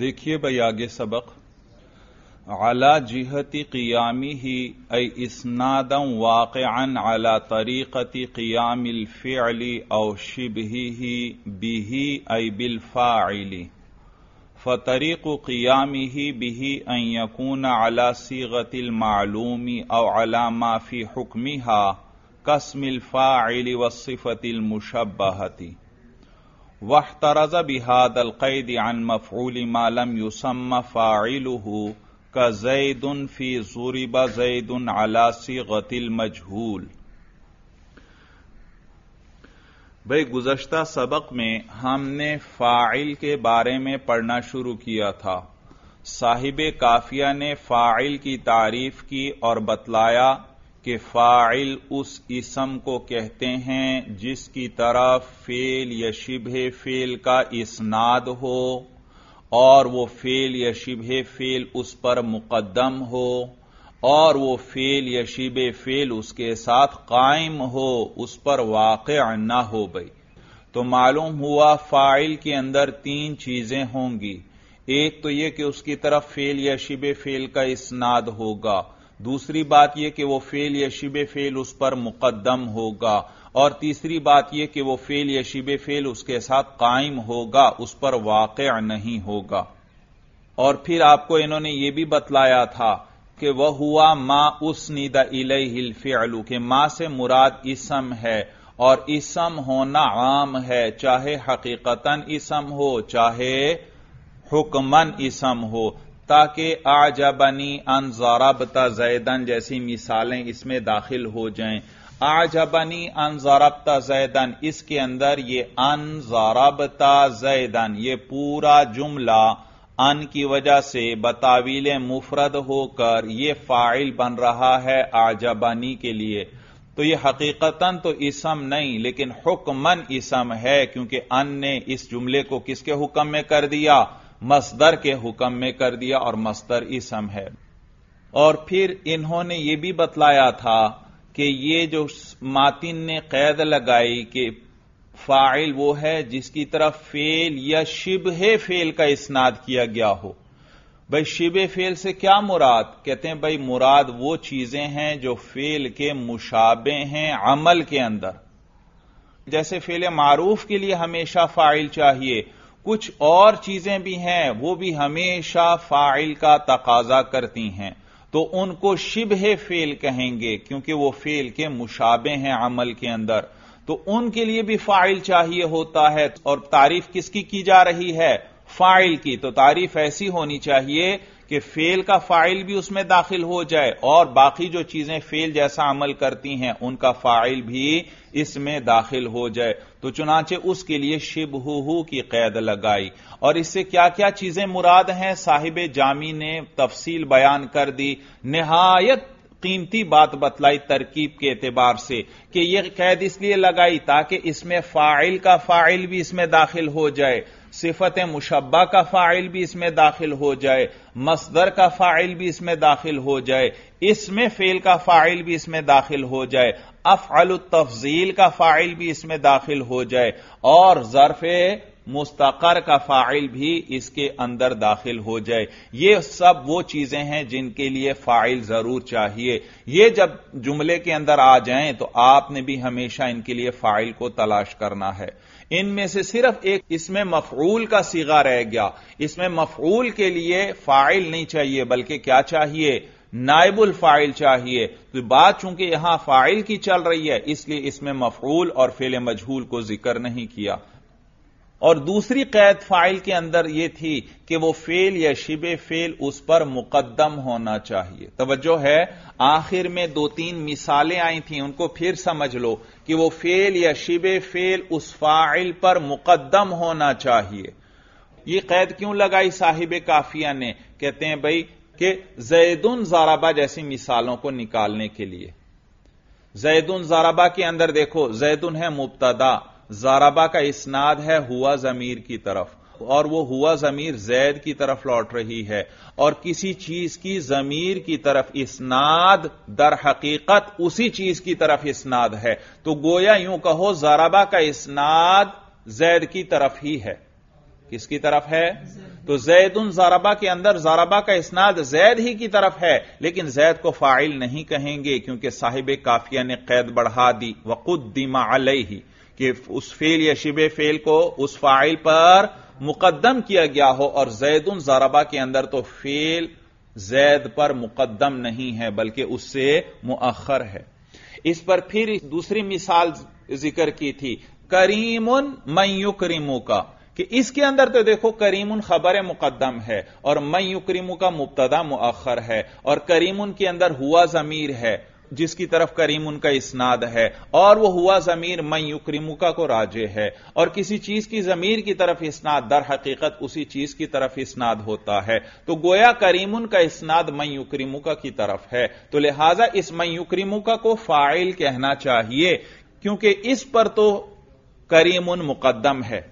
دیکھیے بھائی آگے سبق علا جہتی قیامی ہی ای اسنادم واقع علا طریقتی قیام او شبهه به أي بالفاعل فطريق قيامه به أن يكون على صيغة المعلوم او على ما في حكمها كاسم الفاعل والصفة المشبهة वह तरज बिहाद कैद अन मफूल मालम यूसम फाइलू का जैदन फी जूरीबा जैदन अलासी गतिल मजहूल भाई गुजश्ता सबक में हमने फाइल के बारे में पढ़ना शुरू किया था साहिब काफिया ने फाइल की तारीफ की और बतलाया कि फाइल उस इसम को कहते हैं जिसकी तरफ फेल या शिभ फेल का इसनाद हो और वो फेल या शिभ फेल उस पर मुकदम हो और वो फेल या शिब फेल उसके साथ कायम हो उस पर वाक़ न हो गई तो मालूम हुआ फाइल के अंदर तीन चीजें होंगी एक तो यह कि उसकी तरफ फेल या शिब फेल का इसनाद होगा दूसरी बात यह कि वो फेल या शिब फेल उस पर मुकदम होगा और तीसरी बात यह कि वह फेल या शिब फेल उसके साथ कायम होगा उस पर वाक़ नहीं होगा और फिर आपको इन्होंने यह भी बतलाया था कि वह हुआ मां उस इले इल फेलू के मां से मुराद इसम है और इसम होना आम है चाहे हकीकतन इसम हो चाहे हुक्मन इसम हो ताकि आजबनी अन जराबता जैदन जैसी मिसालें इसमें दाखिल हो जाएं आजबनी अन जराबता जैदन इसके अंदर ये अन जराबता जैदन ये पूरा जुमला अन की वजह से बतावील मुफरद होकर ये फाइल बन रहा है आजबानी के लिए तो ये हकीकतन तो इसम नहीं लेकिन हुक्मन इसम है क्योंकि अन ने इस जुमले को किसके हुक्म में कर दिया मसदर के हुक्म में कर दिया और मसदर इसम है और फिर इन्होंने यह भी बतलाया था कि ये जो मातिन ने कैद लगाई कि फाइल वो है जिसकी तरफ फेल या शिबह फेल का इसनाद किया गया हो भाई शिब फेल से क्या मुराद कहते हैं भाई मुराद वो चीजें हैं जो फेल के मुशाबे हैं अमल के अंदर जैसे फेल मारूफ के लिए हमेशा फाइल चाहिए कुछ और चीजें भी हैं वो भी हमेशा फाइल का तकाजा करती हैं तो उनको शिबह फेल कहेंगे क्योंकि वो फेल के मुशाबे हैं अमल के अंदर तो उनके लिए भी फाइल चाहिए होता है और तारीफ किसकी की जा रही है फाइल की तो तारीफ ऐसी होनी चाहिए कि फेल का फाइल भी उसमें दाखिल हो जाए और बाकी जो चीजें फेल जैसा अमल करती हैं उनका फाइल भी इसमें दाखिल हो जाए तो चुनाचे उसके लिए हु की कैद लगाई और इससे क्या क्या चीजें मुराद हैं साहिब जामी ने तफसील बयान कर दी नहायत कीमती बात बतलाई तरकीब के एतबार से कि यह कैद इसलिए लगाई ताकि इसमें फाइल का फाइल भी इसमें दाखिल हो जाए सिफत मुशबा का फाइल भी इसमें दाखिल हो जाए मसदर का फाइल भी इसमें दाखिल हो जाए इसमें फेल का फाइल भी इसमें दाखिल हो जाए अफअल तफजील का फाइल भी इसमें दाखिल हो जाए और जरफ मुस्तकर का फाइल भी इसके अंदर दाखिल हो जाए ये सब वो चीजें हैं जिनके लिए फाइल जरूर चाहिए ये जब जुमले के अंदर आ जाएं तो आपने भी हमेशा इनके लिए फाइल को तलाश करना है इनमें से सिर्फ एक इसमें मफरूल का सीगा रह गया इसमें मफरूल के लिए फाइल नहीं चाहिए बल्कि क्या चाहिए नायबुल फाइल चाहिए तो बात चूंकि यहां फाइल की चल रही है इसलिए इसमें मफरूल और फेल मजहूल को जिक्र नहीं किया और दूसरी कैद फाइल के अंदर यह थी कि वह फेल या शिब फेल उस पर मुकदम होना चाहिए तोज्जो है आखिर में दो तीन मिसालें आई थी उनको फिर समझ लो कि वो फेल या शिबे फेल उस फाइल पर मुकदम होना चाहिए यह कैद क्यों लगाई साहिब काफिया ने कहते हैं भाई कि जैदुन जाराबा जैसी मिसालों को निकालने के लिए जैदुन जाराबा के अंदर देखो जैदुन है मुबतदा जाराबा का इसनाद है हुआ जमीर की तरफ और वो हुआ जमीर जैद की तरफ लौट रही है और किसी चीज की जमीर की तरफ इसनाद दर हकीकत उसी चीज की तरफ इसनाद है तो गोया यूं कहो जराबा का इसनाद जैद की तरफ ही है किसकी तरफ है तो जैद उन जराबा के अंदर जराबा का इसनाद जैद ही की तरफ है लेकिन जैद को फाइल नहीं कहेंगे क्योंकि साहिब काफिया ने कैद बढ़ा दी दीमा अलई ही कि उस फेल या शिब फेल को उस फाइल पर मुकदम किया गया हो और जैद उन जरबा के अंदर तो फेल जैद पर मुकदम नहीं है बल्कि उससे मुअखर है इस पर फिर दूसरी मिसाल जिक्र की थी करीम मयू मयुकरीमू का कि इसके अंदर तो देखो करीम उन खबर मुकदम है और मयुकरीमू का मुबतदा मुअखर है और करीम उनके अंदर हुआ जमीर है जिसकी तरफ करीम उनका इसनाद है और वह हुआ जमीर मई युक्रिमुका को राजे है और किसी चीज की जमीर की तरफ इसनाद दर हकीकत उसी चीज की तरफ इसनाद होता है तो गोया करीम का इसनाद मई युक्रिमुका की तरफ है तो लिहाजा इस मई युक्रिमुका को फाइल कहना चाहिए क्योंकि इस पर तो उन मुकदम है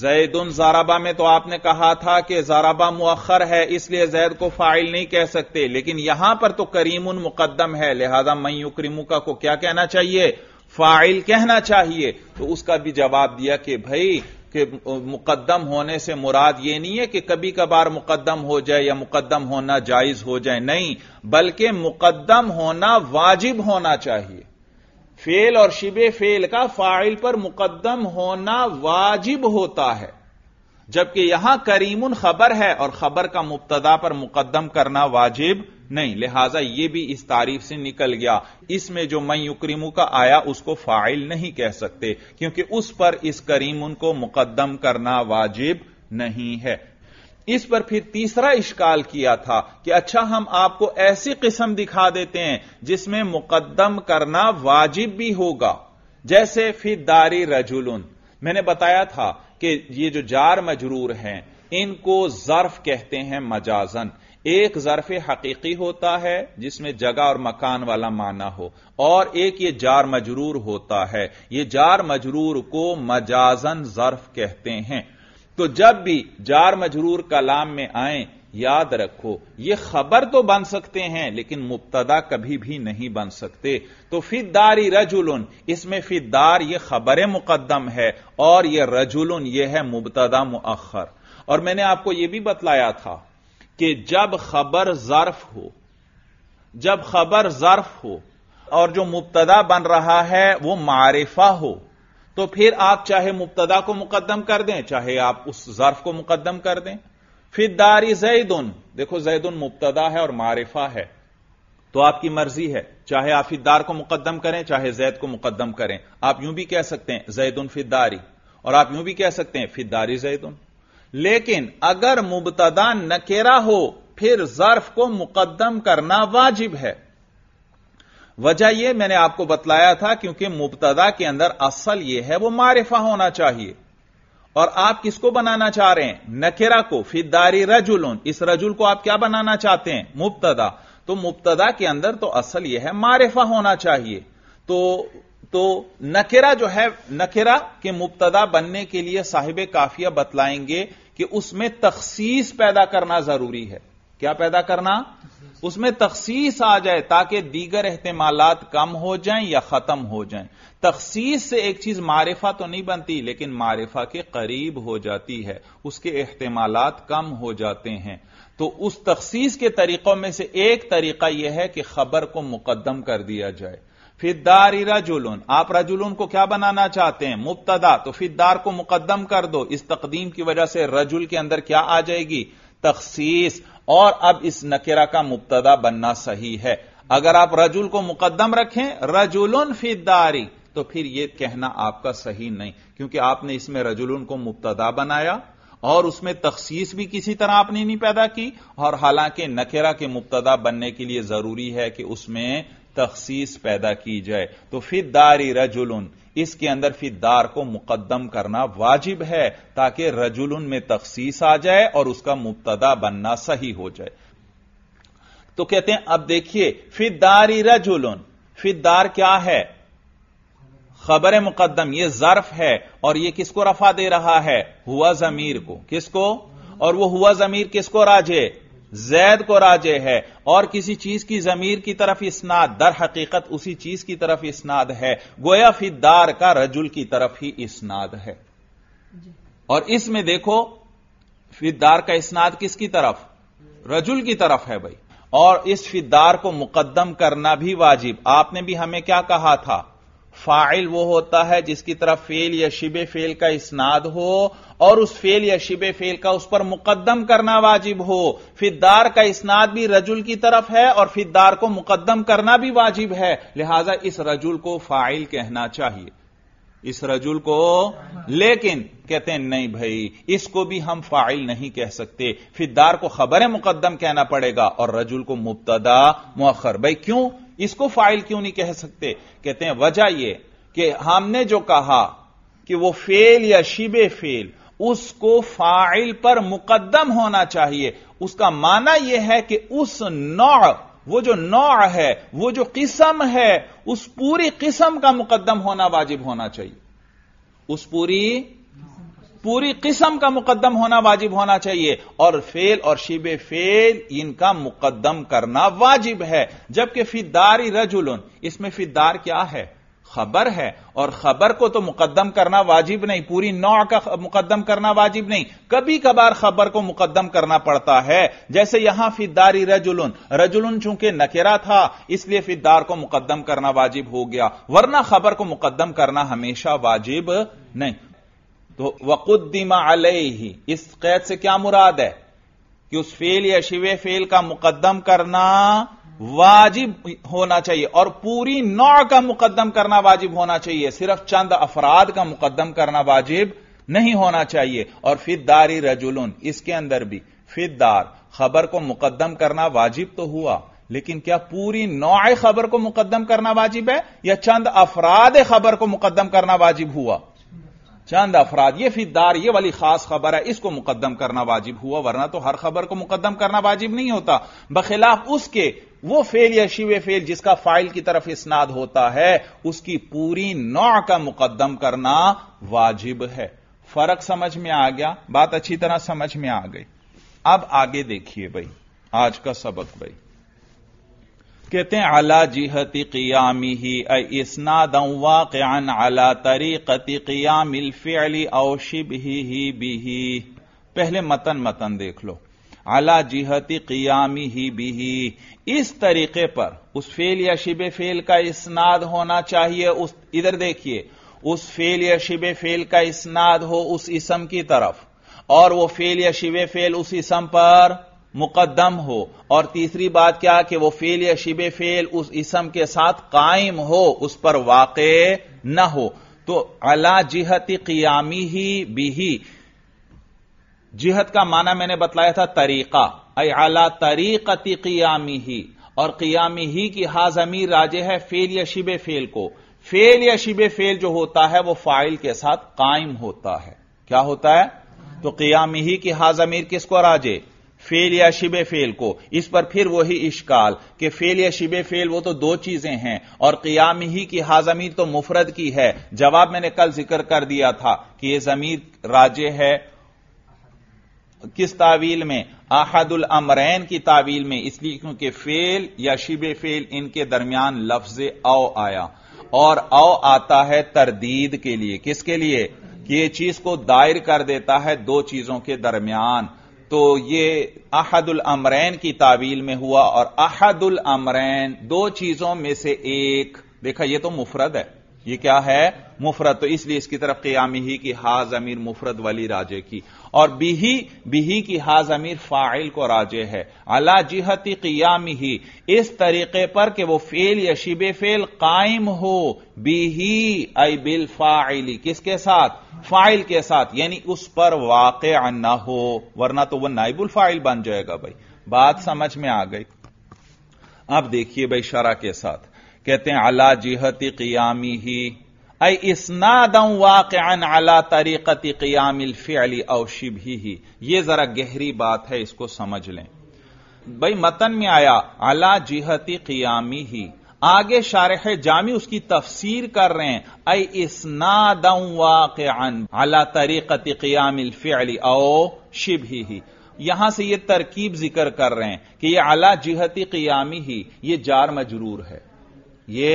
जैद उन जाराबा में तो आपने कहा था कि जाराबा मुअखर है इसलिए जैद को फाइल नहीं कह सकते लेकिन यहां पर तो करीम उन मुकदम है लिहाजा मई करीमुका को क्या कहना चाहिए फाइल कहना चाहिए तो उसका भी जवाब दिया कि भाई कि मुकदम होने से मुराद ये नहीं है कि कभी कभार मुकदम हो जाए या मुकदम होना जायज हो जाए नहीं बल्कि मुकदम होना वाजिब होना चाहिए फेल और शिबे फेल का फाइल पर मुकदम होना वाजिब होता है जबकि यहां करीमन खबर है और खबर का मुबतदा पर मुकदम करना वाजिब नहीं लिहाजा यह भी इस तारीफ से निकल गया इसमें जो मैं युक्रीमू का आया उसको फाइल नहीं कह सकते क्योंकि उस पर इस करीमन को मुकदम करना वाजिब नहीं है इस पर फिर तीसरा इश्काल किया था कि अच्छा हम आपको ऐसी किस्म दिखा देते हैं जिसमें मुकदम करना वाजिब भी होगा जैसे फिर दारी रजुलन मैंने बताया था कि ये जो जार मजरूर हैं इनको जर्फ कहते हैं मजाजन एक जर्फ हकीकी होता है जिसमें जगह और मकान वाला माना हो और एक ये जार मजरूर होता है ये जार मजरूर को मजाजन जर्फ कहते हैं तो जब भी जार मजरूर कलाम में आए याद रखो ये खबर तो बन सकते हैं लेकिन मुबतदा कभी भी नहीं बन सकते तो फिदारी रजुलन इसमें फिदार ये खबर मुकदम है और ये रजुलन ये है मुबतदा मुअखर और मैंने आपको यह भी बतलाया था कि जब खबर जर्फ हो जब खबर जर्फ हो और जो मुबतदा बन रहा है वो मारिफा हो तो फिर आप चाहे मुबतदा को मुकदम कर दें चाहे आप उस जर्फ को मुकदम कर दें फिर दारी जैदन देखो जैदन मुबतदा है और मारिफा है तो आपकी मर्जी है चाहे आप फिदार को मुकदम करें चाहे जैद को मुकदम करें आप यूं भी कह सकते हैं जैदन फिदारी और आप यूं भी कह सकते हैं फिदारी जैदन लेकिन अगर मुबतदा नकेरा हो फिर जर्फ को मुकदम करना वाजिब है वजह यह मैंने आपको बतलाया था क्योंकि मुबतदा के अंदर असल यह है वह मारिफा होना चाहिए और आप किसको बनाना चाह रहे हैं नकेरा को फिदारी रजुल इस रजुल को आप क्या बनाना चाहते हैं मुबतदा तो मुबतदा के अंदर तो असल यह है मारिफा होना चाहिए तो तो नकेरा जो है नकेरा के मुबतदा बनने के लिए साहिब काफिया बतलाएंगे कि उसमें तखसीस पैदा करना जरूरी है क्या पैदा करना उसमें तखसीस आ जाए ताकि दीगर अहतमालत कम हो जाएं या खत्म हो जाएं तखसीस से एक चीज मारिफा तो नहीं बनती लेकिन मारिफा के करीब हो जाती है उसके अहतमालत कम हो जाते हैं तो उस तखसीस के तरीकों में से एक तरीका यह है कि खबर को मुकदम कर दिया जाए फिर दारी रजुलन आप रजुलन को क्या बनाना चाहते हैं मुबतदा तो फिर दार को मुकदम कर दो इस तकदीम की वजह से रजुल के अंदर क्या आ जाएगी तखसीस और अब इस नकेरा का मुबतदा बनना सही है अगर आप रजुल को मुकदम रखें रजुलन फिदारी तो फिर यह कहना आपका सही नहीं क्योंकि आपने इसमें रजुलन को मुबतदा बनाया और उसमें तखसीस भी किसी तरह आपने नहीं पैदा की और हालांकि नकेरा के मुबतदा बनने के लिए जरूरी है कि उसमें तखसीस पैदा की जाए तो दारी रजुल इसके अंदर फिदार को मुकदम करना वाजिब है ताकि रजुल में तखसीस आ जाए और उसका मुबतदा बनना सही हो जाए तो कहते हैं अब देखिए फिदारी रजुल फिदार क्या है खबर मुकदम यह जर्फ है और यह किसको रफा दे रहा है हुआ जमीर को किसको और वह हुआ जमीर किसको राजे जैद को राजे है और किसी चीज की जमीर की तरफ इसनाद दर हकीकत उसी चीज की तरफ इसनाद है गोया फिदार का रजुल की तरफ ही इसनाद है और इसमें देखो फिदार का इसनाद किसकी तरफ रजुल की तरफ है भाई और इस फिदार को मुकदम करना भी वाजिब आपने भी हमें क्या कहा था फाइल वो होता है जिसकी तरफ फेल या शिब फेल का इसनाद हो और उस फेल या शिब फेल का उस पर मुकदम करना वाजिब हो फिदार का इसनाद भी रजुल की तरफ है और फिदार को मुकदम करना भी वाजिब है लिहाजा इस रजुल को फाइल कहना चाहिए इस रजुल को लेकिन कहते हैं नहीं भाई इसको भी हम फाइल नहीं कह सकते फिदार को खबर मुकदम कहना पड़ेगा और रजुल को मुबतदा मुखर भाई क्यों इसको फाइल क्यों नहीं कह सकते कहते हैं वजह यह कि हमने जो कहा कि वो फेल या शिबे फेल उसको फाइल पर मुकदम होना चाहिए उसका माना यह है कि उस नौ वो जो नौ है वो जो किस्म है उस पूरी किस्म का मुकदम होना वाजिब होना चाहिए उस पूरी पूरी किस्म का मुकदम होना वाजिब होना चाहिए और फेल और शिब फेल इनका मुकदम करना वाजिब है जबकि फिदारी रजुल इसमें फिदार क्या है खबर है और खबर को तो मुकदम करना वाजिब नहीं पूरी नौ का मुकदम करना वाजिब नहीं कभी कभार खबर को मुकदम करना पड़ता है जैसे यहां फिदारी रजुलन रजुलन चूंकि नकेरा था इसलिए फिदार को मुकदम करना वाजिब हो गया वरना खबर को मुकदम करना हमेशा वाजिब नहीं तो वकुद्दीमा ही इस कैद से क्या मुराद है कि उस फेल या शिवे फेल का मुकदम करना वाजिब होना चाहिए और पूरी नौ का मुकदम करना वाजिब होना चाहिए सिर्फ चंद अफराद का मुकदम करना वाजिब नहीं होना चाहिए और फिदारी रजुलन इसके अंदर भी फिदार खबर को मुकदम करना वाजिब तो हुआ लेकिन क्या पूरी नौ खबर को मुकदम करना वाजिब है या चंद अफराद खबर को मुकदम करना वाजिब हुआ चंद अफराद ये फिदार ये वाली खास खबर है इसको मुकदम करना वाजिब हुआ वरना तो हर खबर को मुकदम करना वाजिब नहीं होता बखिलाफ उसके वो फेल या शिव फेल जिसका फाइल की तरफ इसनाद होता है उसकी पूरी नौ का मुकदम करना वाजिब है फर्क समझ में आ गया बात अच्छी तरह समझ में आ गई अब आगे देखिए भाई आज का सबक भाई कहते हैं अला जिहती क़ियामी ही इसनाद वाक़ान अला तरीकती क़ियामिल फ़िअली औशिब ही ही बिही पहले मतन मतन देख लो अला जिहती क़ियामी ही बिही इस तरीके पर उस फेल या शिब फेल का इसनाद होना चाहिए उस इधर देखिए उस फेल या शिब फेल का इसनाद हो उस इसम की तरफ और वो फेल या शिब फेल उस इसम पर मुकदम हो और तीसरी बात क्या कि वो फेल या शिब फेल उस इसम के साथ कायम हो उस पर वाक़ न हो तो अला जिहत क़ियामी ही बिही जिहत का माना मैंने बतलाया था तरीका अला तरीकती क़ियामी ही और क़ियामी ही की हाज अमीर राजे है फेल या शिब फेल को फेल या शिब फेल जो होता है वो फाइल के साथ कायम होता है क्या होता है तो क़ियामी ही की हाज अमीर किसको राजे फेल या शिबे फेल को इस पर फिर वही इश्काल कि फेल या शिबे फेल वो तो दो चीजें हैं और क्याम ही की हाजमीर तो मुफरद की है जवाब मैंने कल जिक्र कर दिया था कि यह जमीर राजे है किस तावील में आहदुल अमरैन की तावील में इसलिए क्योंकि फेल या शिब फेल इनके दरमियान लफ्ज औ आया और औ आता है तरदीद के लिए किसके लिए कि यह चीज को दायर कर देता है दो चीजों के दरमियान तो ये अहदुल अमरैन की तावील में हुआ और अहदुल अमरैन दो चीजों में से एक देखा ये तो मुफरद है ये क्या है मुफरत तो इसलिए इसकी तरफ क्यामी ही की हाज अमीर मुफरत वाली राजे की और बिही बिही की हाज अमीर फाइल को राजे है अला जिहती क्यामी ही इस तरीके पर कि वो फेल या शिब फेल कायम हो बिही आई बिल फाइली किसके साथ फाइल के साथ यानी उस पर वाक़ ना हो वरना तो वह नाइबुल फाइल बन जाएगा भाई बात समझ में आ गई अब देखिए भाई शरा के साथ कहते हैं अला जिहती क़ियामी ही अ इसनादम अन अला तरीक़त क़ियामिल फ़िली अवशिब ही ये जरा गहरी बात है इसको समझ लें भाई मतन में आया अला जिहती क़ियामी ही आगे शारह जामी उसकी तफसीर कर रहे हैं अई इसनादम अन अला तरीक़त क़ियामिल फ़िली ओ शिब ही यहां से ये तरकीब जिक्र कर रहे हैं कि यह अला जिहती क़ियामी ही ये जार मजरूर है ये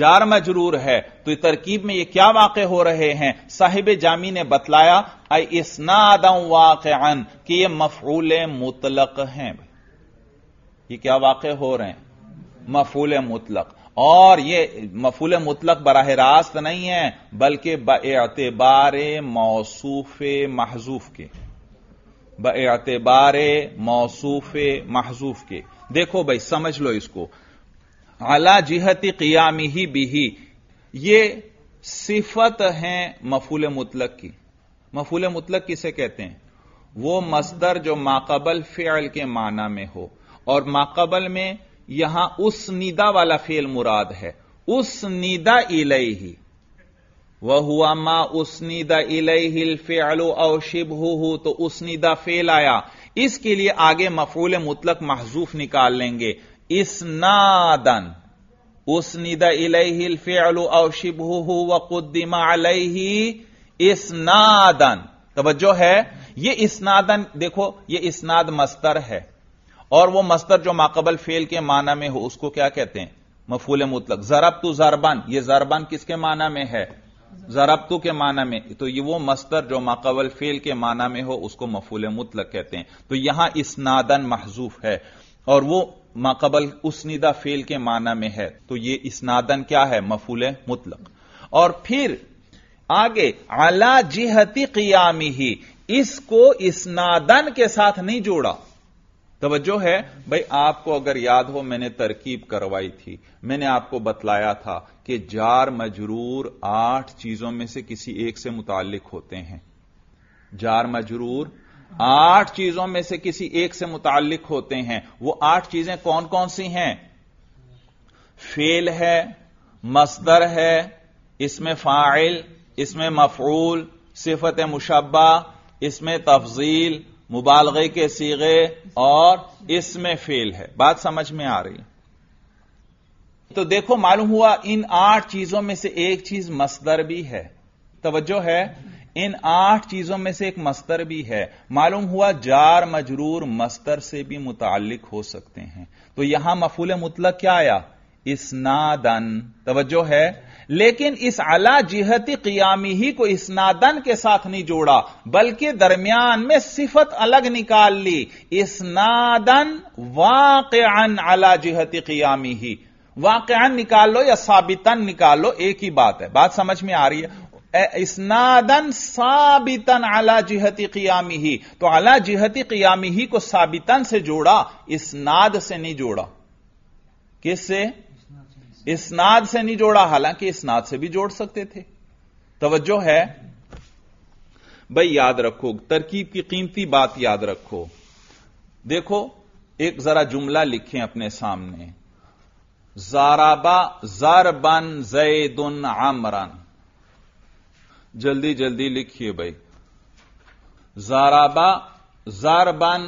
जार मजरूर है तो तरकीब में ये क्या वाक़ हो रहे हैं साहिब जामी ने बतलाया आई इसनादम वाक़न कि यह मफूल मुतलक हैं ये क्या वाक़ हो रहे हैं मफूल मुतलक और ये मफूल मुतलक बराह रास्त नहीं है बल्कि बतबार मौसूफ महजूफ के बतबार मौसूफ महजूफ के देखो भाई समझ लो इसको अला जिहति क़ियामी ही बिही ये सिफत है मफूल मुतलक की मफूल मुतलक किसे कहते हैं वो मजदर जो माकबल फेल के माना में हो और माकबल में यहां उस नीदा वाला फेल मुराद है उस नीदा इलई ही वह हुआ मा उस नीदा हिल इलहिल फेलो अवशिब हो तो नीदा फेल आया इसके लिए आगे मफूल मुतलक महजूफ निकाल लेंगे إسنادا أسند إليه الفعل أو व وقدم عليه इसनादन तवज्जो है ये इसनादन देखो ये इसनाद मस्तर है और वो मस्तर जो माकबल फेल के माना में हो उसको क्या कहते हैं मफूल मुतलक जरब तू जरबन ये जरबन किसके माना में है जरबतु के माना में तो ये वो मस्तर जो माकबल फेल के माना में हो उसको मफूल मुतलक कहते हैं तो यहां इसनादन महजूफ है और वो माकबल उसनिदा फेल के माना में है तो ये इसनादन क्या है मफूल मुतलक और फिर आगे आला जिहती कियामी ही इसको इसनादन के साथ नहीं जोड़ा तोज्जो है भाई आपको अगर याद हो मैंने तरकीब करवाई थी मैंने आपको बतलाया था कि जार मजरूर आठ चीजों में से किसी एक से मुतालिक होते हैं जार मजरूर आठ चीजों में से किसी एक से मुतालिक होते हैं वो आठ चीजें कौन कौन सी हैं फेल है मसदर है इसमें फाइल इसमें मफरूल सिफत मुशबा इसमें तफजील मुबालगे के सीगे और इसमें फेल है बात समझ में आ रही तो देखो मालूम हुआ इन आठ चीजों में से एक चीज मसदर भी है तवज्जो है इन आठ चीजों में से एक मस्तर भी है मालूम हुआ जार मजरूर मस्तर से भी मुतालिक हो सकते हैं तो यहां मफूल मुतलक क्या आया इसनादन तवज्जो है लेकिन इस अला जिहती कियामी ही को इसनादन के साथ नहीं जोड़ा बल्कि दरमियान में सिफत अलग निकाल ली इसनादन वाकन अला जिहती कियामी ही वाकन निकाल लो या साबितन निकाल लो एक ही बात है बात समझ में आ रही है इसनादन साबितन अला जिहती कियामी ही तो अला जिहती कियामी ही को साबितन से जोड़ा इसनाद से नहीं जोड़ा किससे इसनाद से नहीं जोड़ा हालांकि इसनाद से भी जोड़ सकते थे तवज्जो है भाई याद रखो तरकीब की कीमती बात याद रखो देखो एक जरा जुमला लिखें अपने सामने जाराबा जरबन जैदन आमरन जल्दी जल्दी लिखिए भाई जाराबा जारबान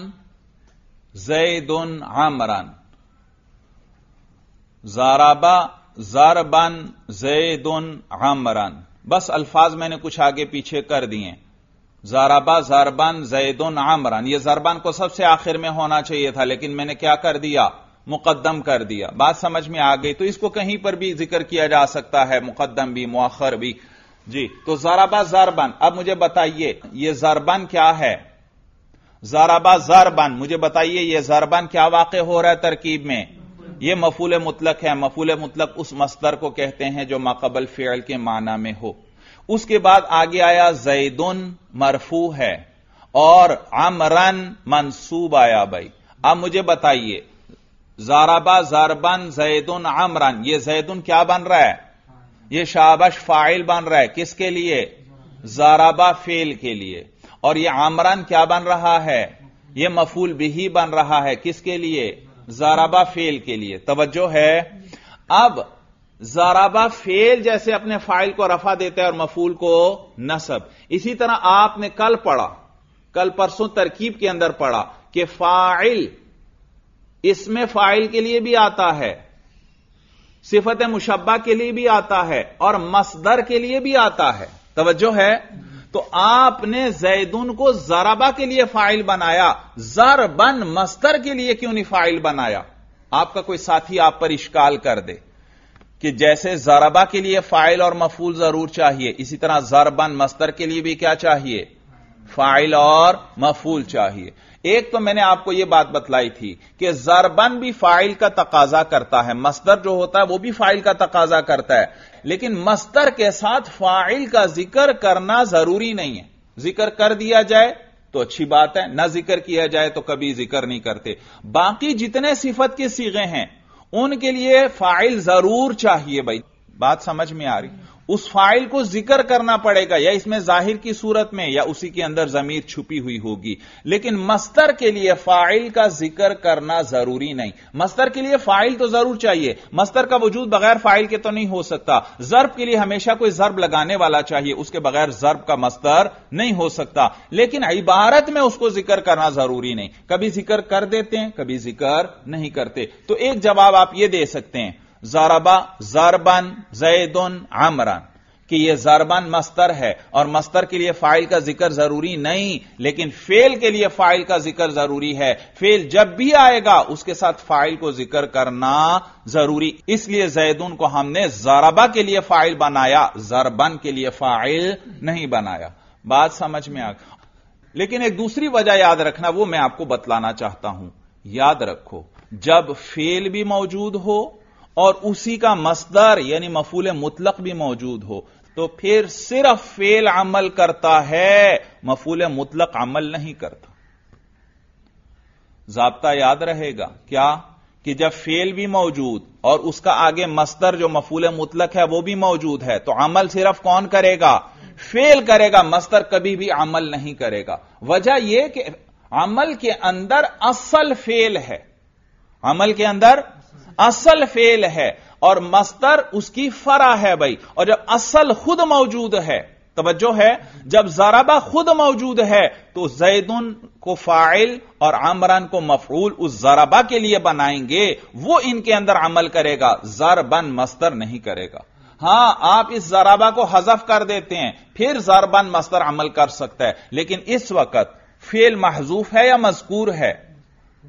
जैदुन आमरान जाराबा जारबान जैदुन आमरान बस अल्फाज मैंने कुछ आगे पीछे कर दिए जाराबा जारबान जैदुन आमरान यह जारबान को सबसे आखिर में होना चाहिए था लेकिन मैंने क्या कर दिया मुकदम कर दिया बात समझ में आ गई तो इसको कहीं पर भी जिक्र किया जा सकता है मुकदम भी मुआखर भी जी तो जाराबा जारबान अब मुझे बताइए यह जारबान क्या है जाराबा जारबान मुझे बताइए यह जारबान क्या वाक़ हो रहा है तरकीब में यह मफूल मुतलक है मफूल मुतलक उस मस्तर को कहते हैं जो माकबल फेल के माना में हो उसके बाद आगे आया जैदन मरफू है और आमरन मनसूब आया भाई अब मुझे बताइए जाराबा जारबन जैदन आमरन यह जैदन क्या बन रहा है यह शाबश फाइल बन रहा है किसके लिए जाराबा फेल के लिए और यह आमरान क्या बन रहा है यह मफूल बिही बन रहा है किसके लिए जाराबा फेल के लिए तवज्जो है अब जाराबा फेल जैसे अपने फाइल को रफा देता है और मफूल को नसब इसी तरह आपने कल पढ़ा कल परसों तरकीब के अंदर पढ़ा कि फाइल इसमें फाइल के लिए भी आता है सिफत मुशब्बा के लिए भी आता है और मसदर के लिए भी आता है तवज्जो है तो आपने जैदुन को जराबा के लिए फाइल बनाया जरबन मस्तर के लिए क्यों नहीं फाइल बनाया आपका कोई साथी आप पर इश्काल कर दे कि जैसे जराबा के लिए फाइल और मफूल जरूर चाहिए इसी तरह जरबन मस्तर के लिए भी क्या चाहिए फाइल और मफूल चाहिए एक तो मैंने आपको यह बात बतलाई थी कि जरबन भी फाइल का तकाजा करता है मस्तर जो होता है वह भी फाइल का तकाजा करता है लेकिन मस्तर के साथ फाइल का जिक्र करना जरूरी नहीं है जिक्र कर दिया जाए तो अच्छी बात है ना जिक्र किया जाए तो कभी जिक्र नहीं करते बाकी जितने सिफत के सीगे हैं उनके लिए फाइल जरूर चाहिए भाई बात समझ में आ रही उस फाइल को जिक्र करना पड़ेगा या इसमें जाहिर की सूरत में या उसी के अंदर जमीर छुपी हुई होगी लेकिन मस्तर के लिए फाइल का जिक्र करना जरूरी नहीं मस्तर के लिए फाइल तो जरूर चाहिए मस्तर का वजूद बगैर फाइल के तो नहीं हो सकता जर्ब के लिए हमेशा कोई जर्ब लगाने वाला चाहिए उसके बगैर जर्ब का मस्तर नहीं हो सकता लेकिन इबारत में उसको जिक्र करना जरूरी नहीं कभी जिक्र कर देते हैं कभी जिक्र नहीं करते तो एक जवाब आप यह दे सकते हैं जारबा जैद जैदन आमरान कि यह जारबान मस्तर है और मस्तर के लिए फाइल का जिक्र जरूरी नहीं लेकिन फेल के लिए फाइल का जिक्र जरूरी है फेल जब भी आएगा उसके साथ फाइल को जिक्र करना जरूरी इसलिए जैदून को हमने जारबा के लिए फाइल बनाया जरबन के लिए फाइल नहीं बनाया बात समझ में आ लेकिन एक दूसरी वजह याद रखना वो मैं आपको बतलाना चाहता हूं याद रखो जब फेल भी मौजूद हो और उसी का मसदर यानी मफूल मुतलक भी मौजूद हो तो फिर सिर्फ फेल अमल करता है मफूल मुतलक अमल नहीं करता जबता याद रहेगा क्या कि जब फेल भी मौजूद और उसका आगे मस्तर जो मफूल मुतलक है वो भी मौजूद है तो अमल सिर्फ कौन करेगा फेल करेगा मस्तर कभी भी अमल नहीं करेगा वजह यह कि अमल के अंदर असल फेल है अमल के अंदर असल फेल है और मस्तर उसकी फरा है भाई और जब असल खुद मौजूद है तोज्जो है जब जराबा खुद मौजूद है तो जैदन को फाइल और आमरान को मफरूल उस जराबा के लिए बनाएंगे वो इनके अंदर अमल करेगा जरबन मस्तर नहीं करेगा हां आप इस जराबा को हजफ कर देते हैं फिर जरबन मस्तर अमल कर सकता है लेकिन इस वक्त फेल महजूफ है या मजकूर है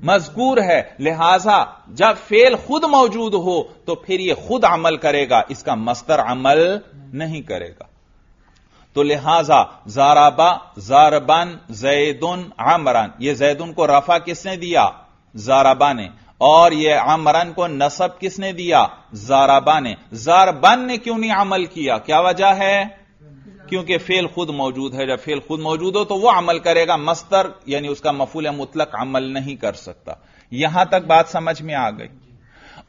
मजकूर है लिहाजा जब फेल खुद मौजूद हो तो फिर यह खुद अमल करेगा इसका मस्तर अमल नहीं करेगा तो लिहाजा जाराबा जारबन जैदन आमरन यह जैदुन को रफा किसने दिया जाराबा ने और यह आमरन को नसब किसने दिया जाराबा ने जारबन ने क्यों नहीं अमल किया क्या वजह है क्योंकि फेल खुद मौजूद है जब फेल खुद मौजूद हो तो वह अमल करेगा मस्तर यानी उसका मफूल मुतलक अमल नहीं कर सकता यहां तक बात समझ में आ गई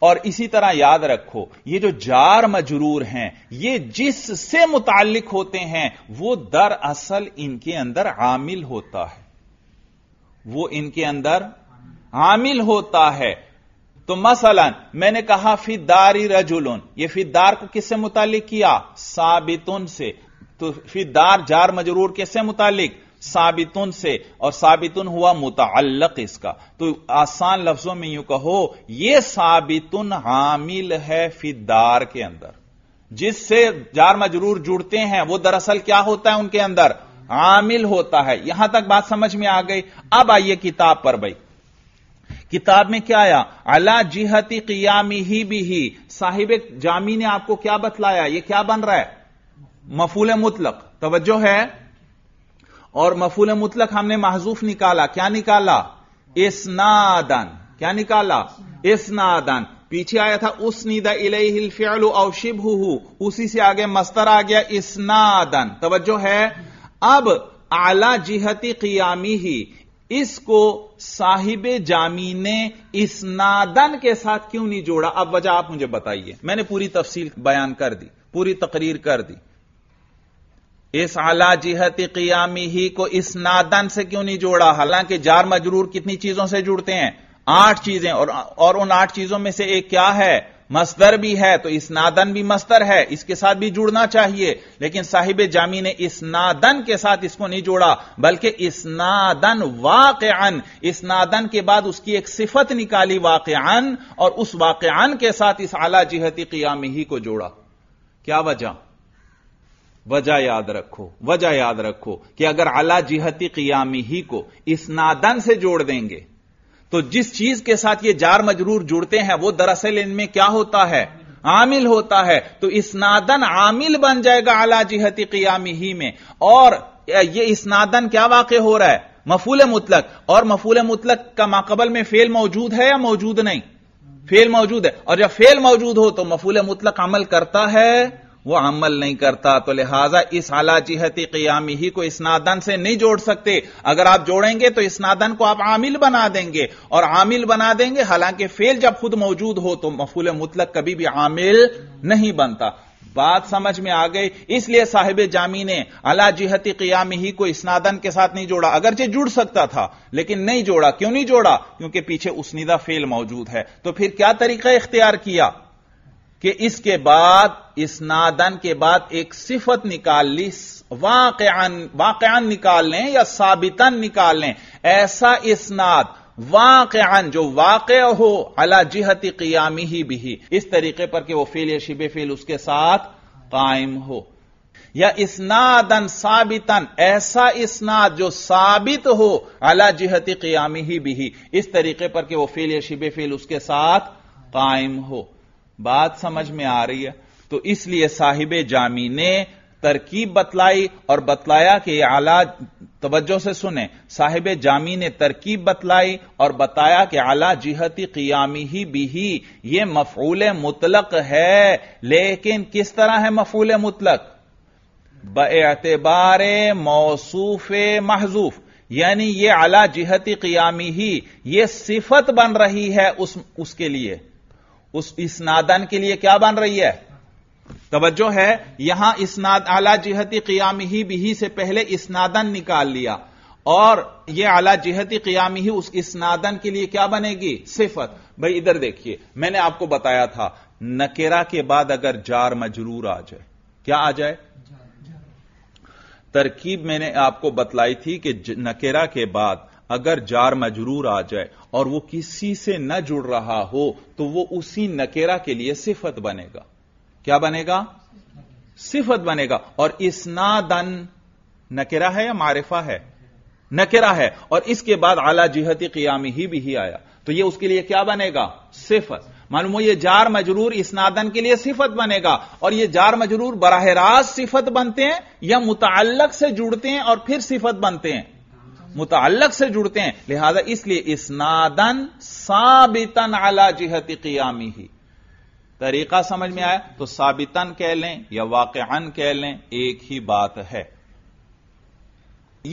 और इसी तरह याद रखो ये जो जार मजरूर हैं ये जिससे मुतालिक होते हैं वो दरअसल इनके अंदर आमिल होता है वो इनके अंदर आमिल होता है तो मसलन मैंने कहा फिदारी रजुल ये फिदार को किससे मुतालिक किया साबितुन से तो फिर दार जार मजरूर कैसे मुतालिक साबितुन से और साबितुन हुआ मुतालक इसका तो आसान लफ्जों में यूं कहो यह साबितुन हामिल है फिदार के अंदर जिससे जार मजरूर जुड़ते हैं वो दरअसल क्या होता है उनके अंदर आमिल होता है यहां तक बात समझ में आ गई अब आइए किताब पर भाई किताब में क्या आया अला जिहती कियामी ही भी ही साहिब जामी ने आपको क्या बतलाया ये क्या बन रहा है मफूल मुतलक तवज्जो है और मफूल मुतलक हमने महजूफ निकाला क्या निकाला इसनादन क्या निकाला इसनादन पीछे आया था उस निदा इलेफियल अवशिब उसी से आगे मस्तर आ गया इसनादन तवज्जो है अब आला जिहती कियामी ही इसको साहिब जामी ने इसनादन के साथ क्यों नहीं जोड़ा अब वजह आप मुझे बताइए मैंने पूरी तफसील बयान कर दी पूरी तकरीर कर दी इस आला जिहत कियामी ही को इस नादन से क्यों नहीं जोड़ा हालांकि जार मजरूर कितनी चीजों से जुड़ते हैं आठ चीजें और, और उन आठ चीजों में से एक क्या है मस्तर भी है तो इस नादन भी मस्तर है इसके साथ भी जुड़ना चाहिए लेकिन साहिब जामी ने इस नादन के साथ इसको नहीं जोड़ा बल्कि इस नादन वाकयान इस नादन के बाद उसकी एक सिफत निकाली वाकयान और उस वाकयान के साथ इस आला जिहती कियामी ही को जोड़ा क्या वजह वजह याद रखो वजह याद रखो कि अगर अला जिहती कियामी ही को इस नादन से जोड़ देंगे तो जिस चीज के साथ ये जार मजरूर जुड़ते हैं वो दरअसल इनमें क्या होता है आमिल होता है तो इसनादन आमिल बन जाएगा अला जिहती कियामी ही में और ये नादन क्या वाक़ हो रहा है मफूल मुतलक और मफूल मुतलक का माकबल में फेल मौजूद है या मौजूद नहीं फेल मौजूद है और जब फेल मौजूद हो तो मफूल मुतलक अमल करता है वह अमल नहीं करता तो लिहाजा इस आला जिहती क्यामी ही को नादन से नहीं जोड़ सकते अगर आप जोड़ेंगे तो नादन को आप आमिल बना देंगे और आमिल बना देंगे हालांकि फेल जब खुद मौजूद हो तो मफूल मुतलक कभी भी आमिल नहीं बनता बात समझ में आ गई इसलिए साहिब जामी ने अला जिहती क्याम ही को स्नादन के साथ नहीं जोड़ा अगरचे जुड़ सकता था लेकिन नहीं जोड़ा क्यों नहीं जोड़ा क्योंकि पीछे उसनीदा फेल मौजूद है तो फिर क्या तरीका इख्तियार किया कि इसके बाद इसनादन के बाद एक सिफत निकाल ली वाकयान वाकयान निकाल लें या साबितन निकाल लें ऐसा इसनाद वाकयान जो वाक़ हो अला जिहती क्यामी ही भी इस तरीके पर कि वह फेल या शिब फेल उसके साथ कायम हो या इसनादन साबितन ऐसा इसनाद जो साबित हो अला जिहती क्यामी ही भी इस तरीके पर कि वह फेल या शिब फेल उसके साथ कायम हो बात समझ में आ रही है तो इसलिए साहिब जामी ने तरकीब बतलाई और बतलाया कि आला तवज्जो से सुने साहिब जामी ने तरकीब बतलाई और बताया कि आला जिहती कियामी ही बिही यह मफूल मुतलक है लेकिन किस तरह है मफूल मुतलक बतबार मौसूफ महजूफ यानी यह आला जिहती कियामी ही यह सिफत बन रही है उस, उसके लिए उस इसनादन के लिए क्या बन रही है तवज्जो है यहां इसनाद आला जिहती क्याम ही बिही से पहले इसनादन निकाल लिया और यह आला जिहती क्याम ही उस इसनादन के लिए क्या बनेगी सिफत भाई इधर देखिए मैंने आपको बताया था नकेरा के बाद अगर जार मजरूर आ जाए क्या आ जाए तरकीब मैंने आपको बतलाई थी कि नकेरा के बाद अगर जार मजरूर आ जाए और वो किसी से न जुड़ रहा हो तो वो उसी नकेरा के लिए सिफत बनेगा क्या बनेगा सिफत बनेगा और इसनादन नकेरा है या मारिफा है नकेरा है और इसके बाद आला जिहती कियामी ही भी ही आया तो ये उसके लिए क्या बनेगा सिफत मालूम हो यह जार मजरूर इसनादन के लिए सिफत बनेगा और यह जार मजरूर बराह रास्त सिफत बनते हैं या मुतल से जुड़ते हैं और फिर सिफत बनते हैं मुतालक से जुड़ते हैं लिहाजा इसलिए इसनादन साबितन आला जिहत कियामी ही तरीका समझ में आया तो साबितन कह लें या वाकन कह लें एक ही बात है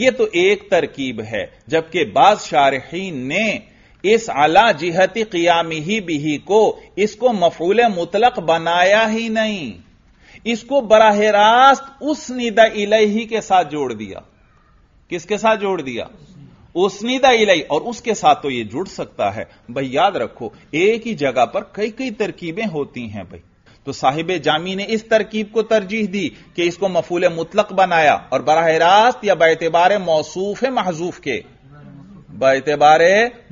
यह तो एक तरकीब है जबकि बाद शारहीन ने इस आला जिहती कियामी ही बिही को इसको मफूल मुतलक बनाया ही नहीं इसको बराह रास्त उस निदा इलेही के साथ जोड़ दिया किसके साथ जोड़ दिया उसनीदा इलाई और उसके साथ तो ये जुड़ सकता है भाई याद रखो एक ही जगह पर कई कई तरकीबें होती हैं भाई तो साहिब जामी ने इस तरकीब को तरजीह दी कि इसको मफूल मुतलक बनाया और बरह रास्त या बैतबार मौसूफ महजूफ के बतबार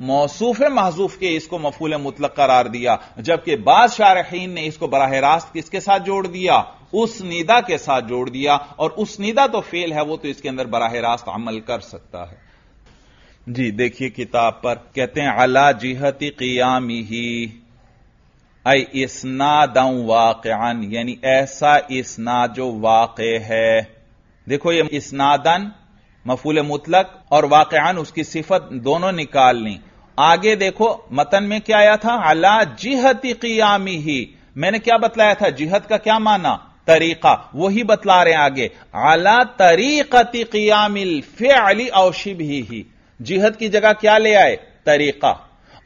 मौसूफ महजूफ के इसको मफूल मुतलक करार दिया जबकि बाद शारखीन ने इसको बराह रास्त किसके साथ जोड़ दिया उस निदा के साथ जोड़ दिया और उस निदा तो फेल है वो तो इसके अंदर बराह रास्त अमल कर सकता है जी देखिए किताब पर कहते हैं अला जिहती कियामी ही आई इसना दऊ वाकयान यानी ऐसा इसना जो वाक़ है देखो ये इसनादन मफूल मुतलक और वाकयान उसकी सिफत दोनों निकाल ली आगे देखो मतन में क्या आया था अला जिहती कियामी ही मैंने क्या बतलाया था जिहत का क्या माना तरीका वही बतला रहे हैं आगे आला तरीकती कियामिल फे अली औशिब ही, ही। जिहत की जगह क्या ले आए तरीका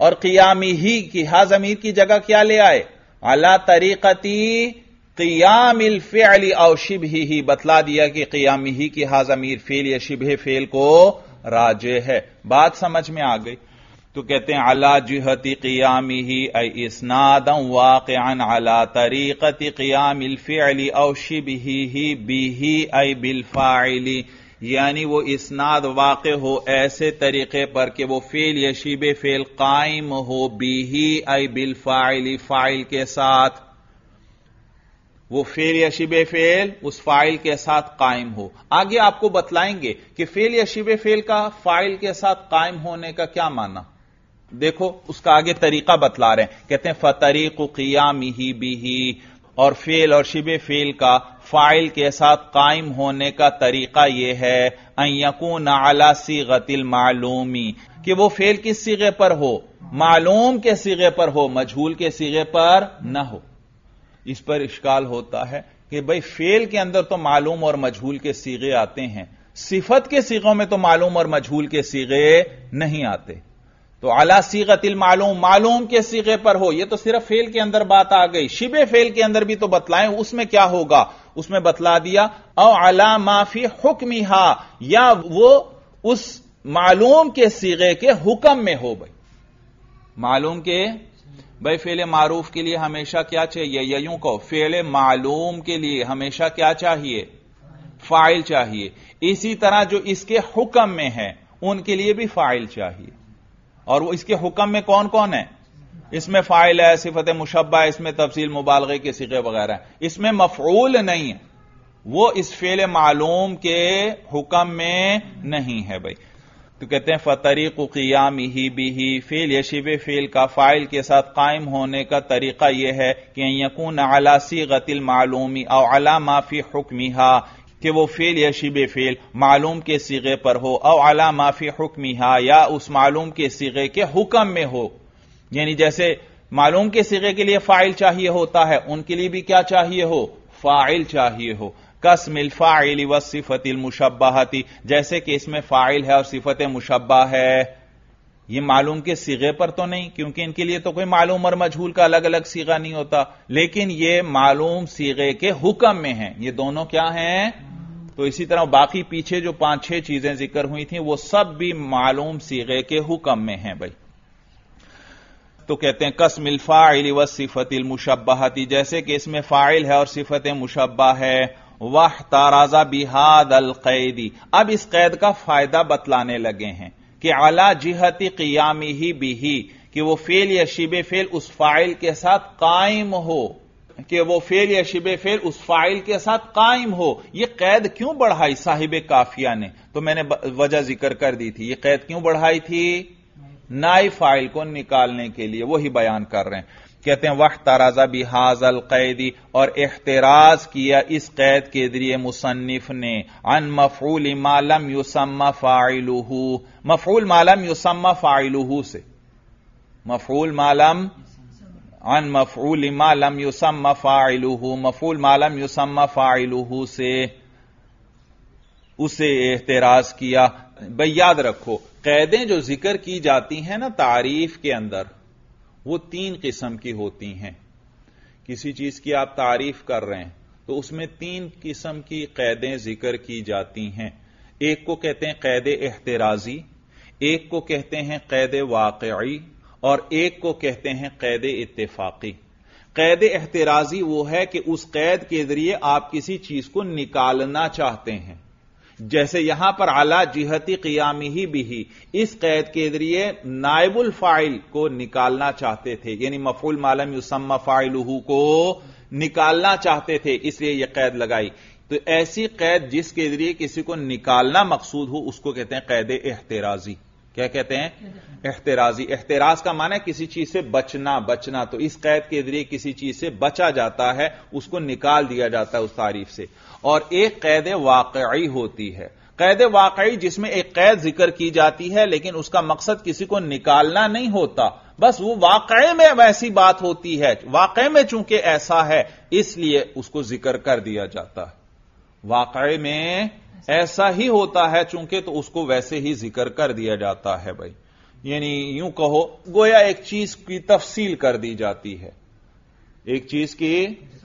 और कियामी ही की हा जमीर की जगह क्या ले आए अला तरीकती कियाम फ़िल और शिब ही, बतला दिया कि कियाम ही की हाजमीर फेल या शिब फेल को राजे है बात समझ में आ गई तो कहते हैं अला जिहती कियामी ही इसनादम वाक़ान अला तरीक़ती कियाम फ़िल और शिब ही, ही बी ही अ यानी वो इसनाद वाक़ हो ऐसे तरीके पर कि वो फेल या शिब फेल कायम हो बी ही अ फ़ाइल के साथ वो फेल या शिबे फेल उस फाइल के साथ कायम हो आगे आपको बतलाएंगे कि फेल या शिब फेल का फाइल के साथ कायम होने का क्या माना देखो उसका आगे तरीका बतला रहे हैं कहते हैं फतरीक किया मिही बिही और फेल और शिब फेल का फाइल के साथ कायम होने का तरीका यह है अयकून आला गतिल मालूमी कि वो फेल किस सीगे पर हो मालूम के सीगे पर हो मजहूल के सीगे पर न हो इस पर इश्काल होता है कि भाई फेल के अंदर तो मालूम और मजहूल के सीगे आते हैं सिफत के सीगों में तो मालूम और मजहूल के सीगे नहीं आते तो अला सीगतिल मालूम मालूम के सीगे पर हो यह तो सिर्फ फेल के अंदर बात आ गई शिबे फेल के अंदर भी तो बतलाएं उसमें क्या होगा उसमें बतला दिया औ अला माफी हुक्मिहा या वो उस मालूम के सीगे के हुक्म में हो भाई मालूम के भाई फेल मारूफ के लिए हमेशा क्या चाहिए या यूं कहो फेल मालूम के लिए हमेशा क्या चाहिए फाइल चाहिए इसी तरह जो इसके हुक्म में है उनके लिए भी फाइल चाहिए और वो इसके हुक्म में कौन कौन है इसमें फाइल है सिफत मुशबा इसमें तफसील मुबालगे के सिगे वगैरह इसमें मफरूल नहीं है वो इस फेल मालूम के हुक्म में नहीं है भाई तो कहते हैं फतरी कुयाम ही भी ही फेल यशिब फेल का फाइल के साथ कायम होने का तरीका यह है कि यकून अलासी गतिल मालूमी और अला माफी हुक्म कि वो फेल या शिब फेल मालूम के सीगे पर हो और अला माफी हुक्म या उस मालूम के सीगे के हुक्म में हो यानी जैसे मालूम के सीगे के लिए फाइल चाहिए होता है उनके लिए भी क्या चाहिए हो फाइल चाहिए हो कसमिल फ़ाइल व सिफतिल मुशब्बाहती जैसे कि इसमें फ़ाइल है और सिफत मुशब्बा है ये मालूम के सीगे पर तो नहीं क्योंकि इनके लिए तो कोई मालूम और मजहूल का अलग अलग सीगा नहीं होता लेकिन ये मालूम सीगे के हुक्म में है ये दोनों क्या हैं तो इसी तरह बाकी पीछे जो पांच छह चीजें जिक्र हुई थी वो सब भी मालूम सीगे के हुक्म में हैं भाई तो कहते हैं कसमिल फ़ाइल व सिफतिल मुशब्बाहती जैसे कि इसमें फ़ाइल है और सिफत मुशब्बा है वाह ताराजा बिहाद अल कैदी अब इस कैद का फायदा बतलाने लगे हैं कि अला जिहती कियामी ही बिही कि वो फेल या शिब फेल उस फाइल के साथ कायम हो कि वो फेल या शिब फेल उस फाइल के साथ कायम हो यह कैद क्यों बढ़ाई साहिब काफिया ने तो मैंने वजह जिक्र कर दी थी यह कैद क्यों बढ़ाई थी नाई फाइल को निकालने के लिए वही बयान कर रहे हैं कहते हैं वक्त तराजा हाजल कैदी और एहतराज किया इस कैद के जरिए मुसन्फ ने अन मफूल मालम यूसम्मा फ़ाइलूहू मफूल मालम यूसम्मा फ़ाइलूहू से मफूल मालम अन मफूल मालम यूसम्मा फ़ाइलूहू मफूल मालम यूसम्मा फ़ाइलूहू से उसे एहतराज किया भाई याद रखो कैदें जो जिक्र की जाती हैं ना तारीफ के अंदर वो तीन किस्म की होती हैं किसी चीज की आप तारीफ कर रहे हैं तो उसमें तीन किस्म की कैदें जिक्र की जाती हैं एक को कहते हैं कैद एहतराजी एक को कहते हैं कैद वाकई और एक को कहते हैं कैद इतफाकी कैद एहतराजी वो है कि उस कैद के जरिए आप किसी चीज को निकालना चाहते हैं जैसे यहां पर आला जिहती कियामी ही ही इस कैद के जरिए नायबुल फाइल को निकालना चाहते थे यानी मफूल मालम युसम्मा फाइलहू को निकालना चाहते थे इसलिए यह कैद लगाई तो ऐसी कैद जिसके जरिए किसी को निकालना मकसूद हो उसको कहते हैं कैद एहतराजी क्या कहते हैं एहतराजी एहतराज का माना किसी चीज से बचना बचना तो इस कैद के जरिए किसी चीज से बचा जाता है उसको निकाल दिया जाता है उस तारीफ से और एक कैद वाकई होती है कैद वाकई जिसमें एक कैद जिक्र की जाती है लेकिन उसका मकसद किसी को निकालना नहीं होता बस वो वाकई में वैसी बात होती है वाकई में चूंकि ऐसा है इसलिए उसको जिक्र कर दिया जाता है वाकई में ऐसा ही होता है चूंकि तो उसको वैसे ही जिक्र कर दिया जाता है भाई यानी यूं कहो गोया एक चीज की तफसील कर दी जाती है एक चीज की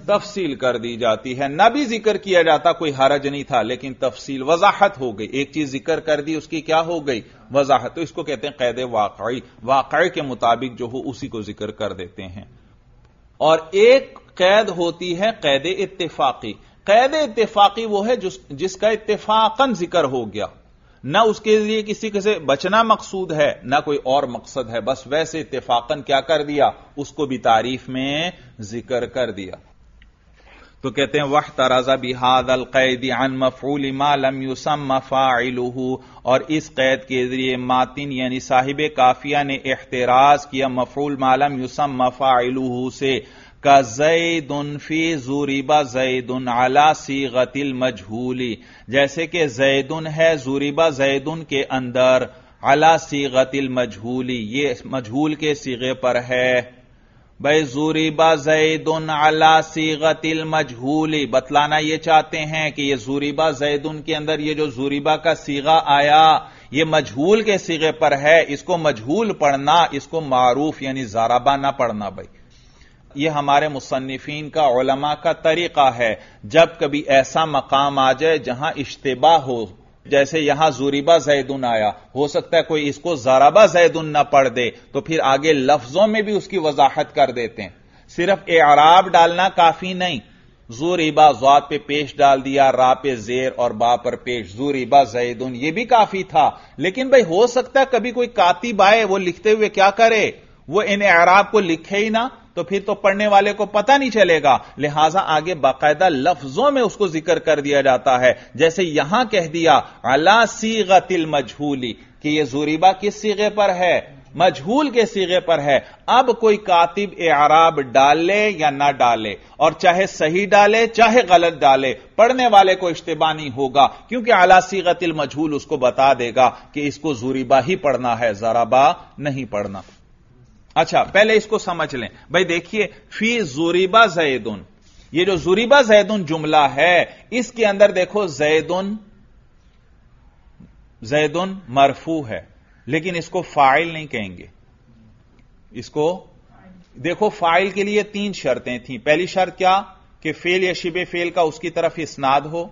तफसील कर दी जाती है ना भी जिक्र किया जाता कोई हरज नहीं था लेकिन तफसील वजाहत हो गई एक चीज जिक्र कर दी उसकी क्या हो गई वजाहत तो इसको कहते हैं कैद वाकई वाकई के मुताबिक जो हो उसी को जिक्र कर देते हैं और एक कैद होती है कैद इत्तेफाकी कैद इत्तेफाकी वो है जिसका इत्तेफाकन जिक्र हो गया ना उसके लिए किसी से बचना मकसूद है ना कोई और मकसद है बस वैसे इतफाकन क्या कर दिया उसको भी तारीफ में जिक्र कर दिया तो कहते हैं वह तराजा बिहाद अल कैदी अन मफूल मालम यूसम मफाइलहू और इस कैद के जरिए मातिन यानी साहिब काफिया ने एहतराज किया मफूल मालम यूसम मफाइलहू से का जैदन फी जूरीबा जैदन आला गतिल मजहूली जैसे कि जैदन है जूरीबा जैदन के अंदर अला सी गतिल मजहूली ये मजहूल के सीगे पर है भाई जूरीबा जैदन अला सी गतिल मजहूली बतलाना ये चाहते हैं कि यह जूरीबा जैदन के अंदर यह जो जूरीबा का सीगा आया ये मजहूल के सीगे पर है इसको मजहूल पढ़ना इसको मारूफ यानी जाराबा ना पढ़ना भाई यह हमारे मुसन्फ़ीन का उलमा का तरीका है जब कभी ऐसा मकाम आ जाए जहां इश्तबा हो जैसे यहां जूरीबा जैदुन आया हो सकता है कोई इसको जराबा जैदुन ना पढ़ दे तो फिर आगे लफ्जों में भी उसकी वजाहत कर देते हैं सिर्फ एराब डालना काफी नहीं जूरीबा जवात पे पेश डाल दिया रा पे जेर और बा पर पेश जूरीबा जैदुन यह भी काफी था लेकिन भाई हो सकता है कभी कोई कातिब आए वो लिखते हुए क्या करे वो इन एराब को लिखे ही ना तो फिर तो पढ़ने वाले को पता नहीं चलेगा लिहाजा आगे बाकायदा लफ्जों में उसको जिक्र कर दिया जाता है जैसे यहां कह दिया अला सीगतिल मजहूली कि यह जूरीबा किस सीगे पर है मजहूल के सीगे पर है अब कोई कातिब एराब डाले या ना डाले और चाहे सही डाले चाहे गलत डाले पढ़ने वाले को इश्तबा नहीं होगा क्योंकि आला सीगतिल मजहूल उसको बता देगा कि इसको जूरीबा ही पढ़ना है जराबा नहीं पढ़ना अच्छा पहले इसको समझ लें भाई देखिए फी जुरीबा जैदुन ये जो जुरीबा जैदुन जुमला है इसके अंदर देखो जैदुन जैदुन मरफू है लेकिन इसको फाइल नहीं कहेंगे इसको देखो फाइल के लिए तीन शर्तें थी पहली शर्त क्या कि फेल या शिबे फेल का उसकी तरफ इसनाद हो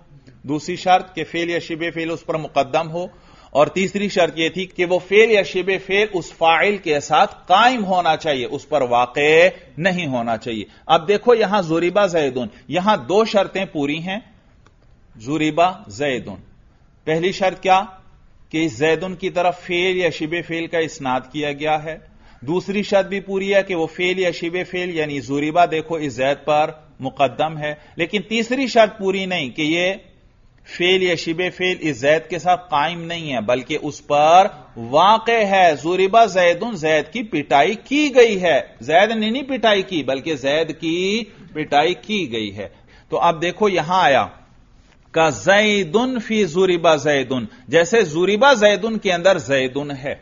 दूसरी शर्त कि फेल या शिबे फेल उस पर मुकदम हो और तीसरी शर्त यह थी कि वह फेल या शिब फेल उस फाइल के साथ कायम होना चाहिए उस पर वाक़ नहीं होना चाहिए अब देखो यहां जुरीबा जैदन यहां दो शर्तें पूरी हैं जुरीबा जैदन पहली शर्त क्या कि इस जैदन की तरफ फेल या शिब फेल का इस्नाद किया गया है दूसरी शर्त भी पूरी है कि वह फेल या शिब फेल यानी जोरीबा देखो इस जैद पर मुकदम है लेकिन तीसरी शर्त पूरी नहीं कि यह फेल या शिब फेल इस जैद के साथ कायम नहीं है बल्कि उस पर वाक़ है जूरिबा जैदन जैद की पिटाई की गई है जैद ने नहीं पिटाई की बल्कि जैद की पिटाई की गई है तो अब देखो यहां आया का जैदन फी जूरिबा जैदन जैसे जूरिबा जैदन के अंदर जैदन है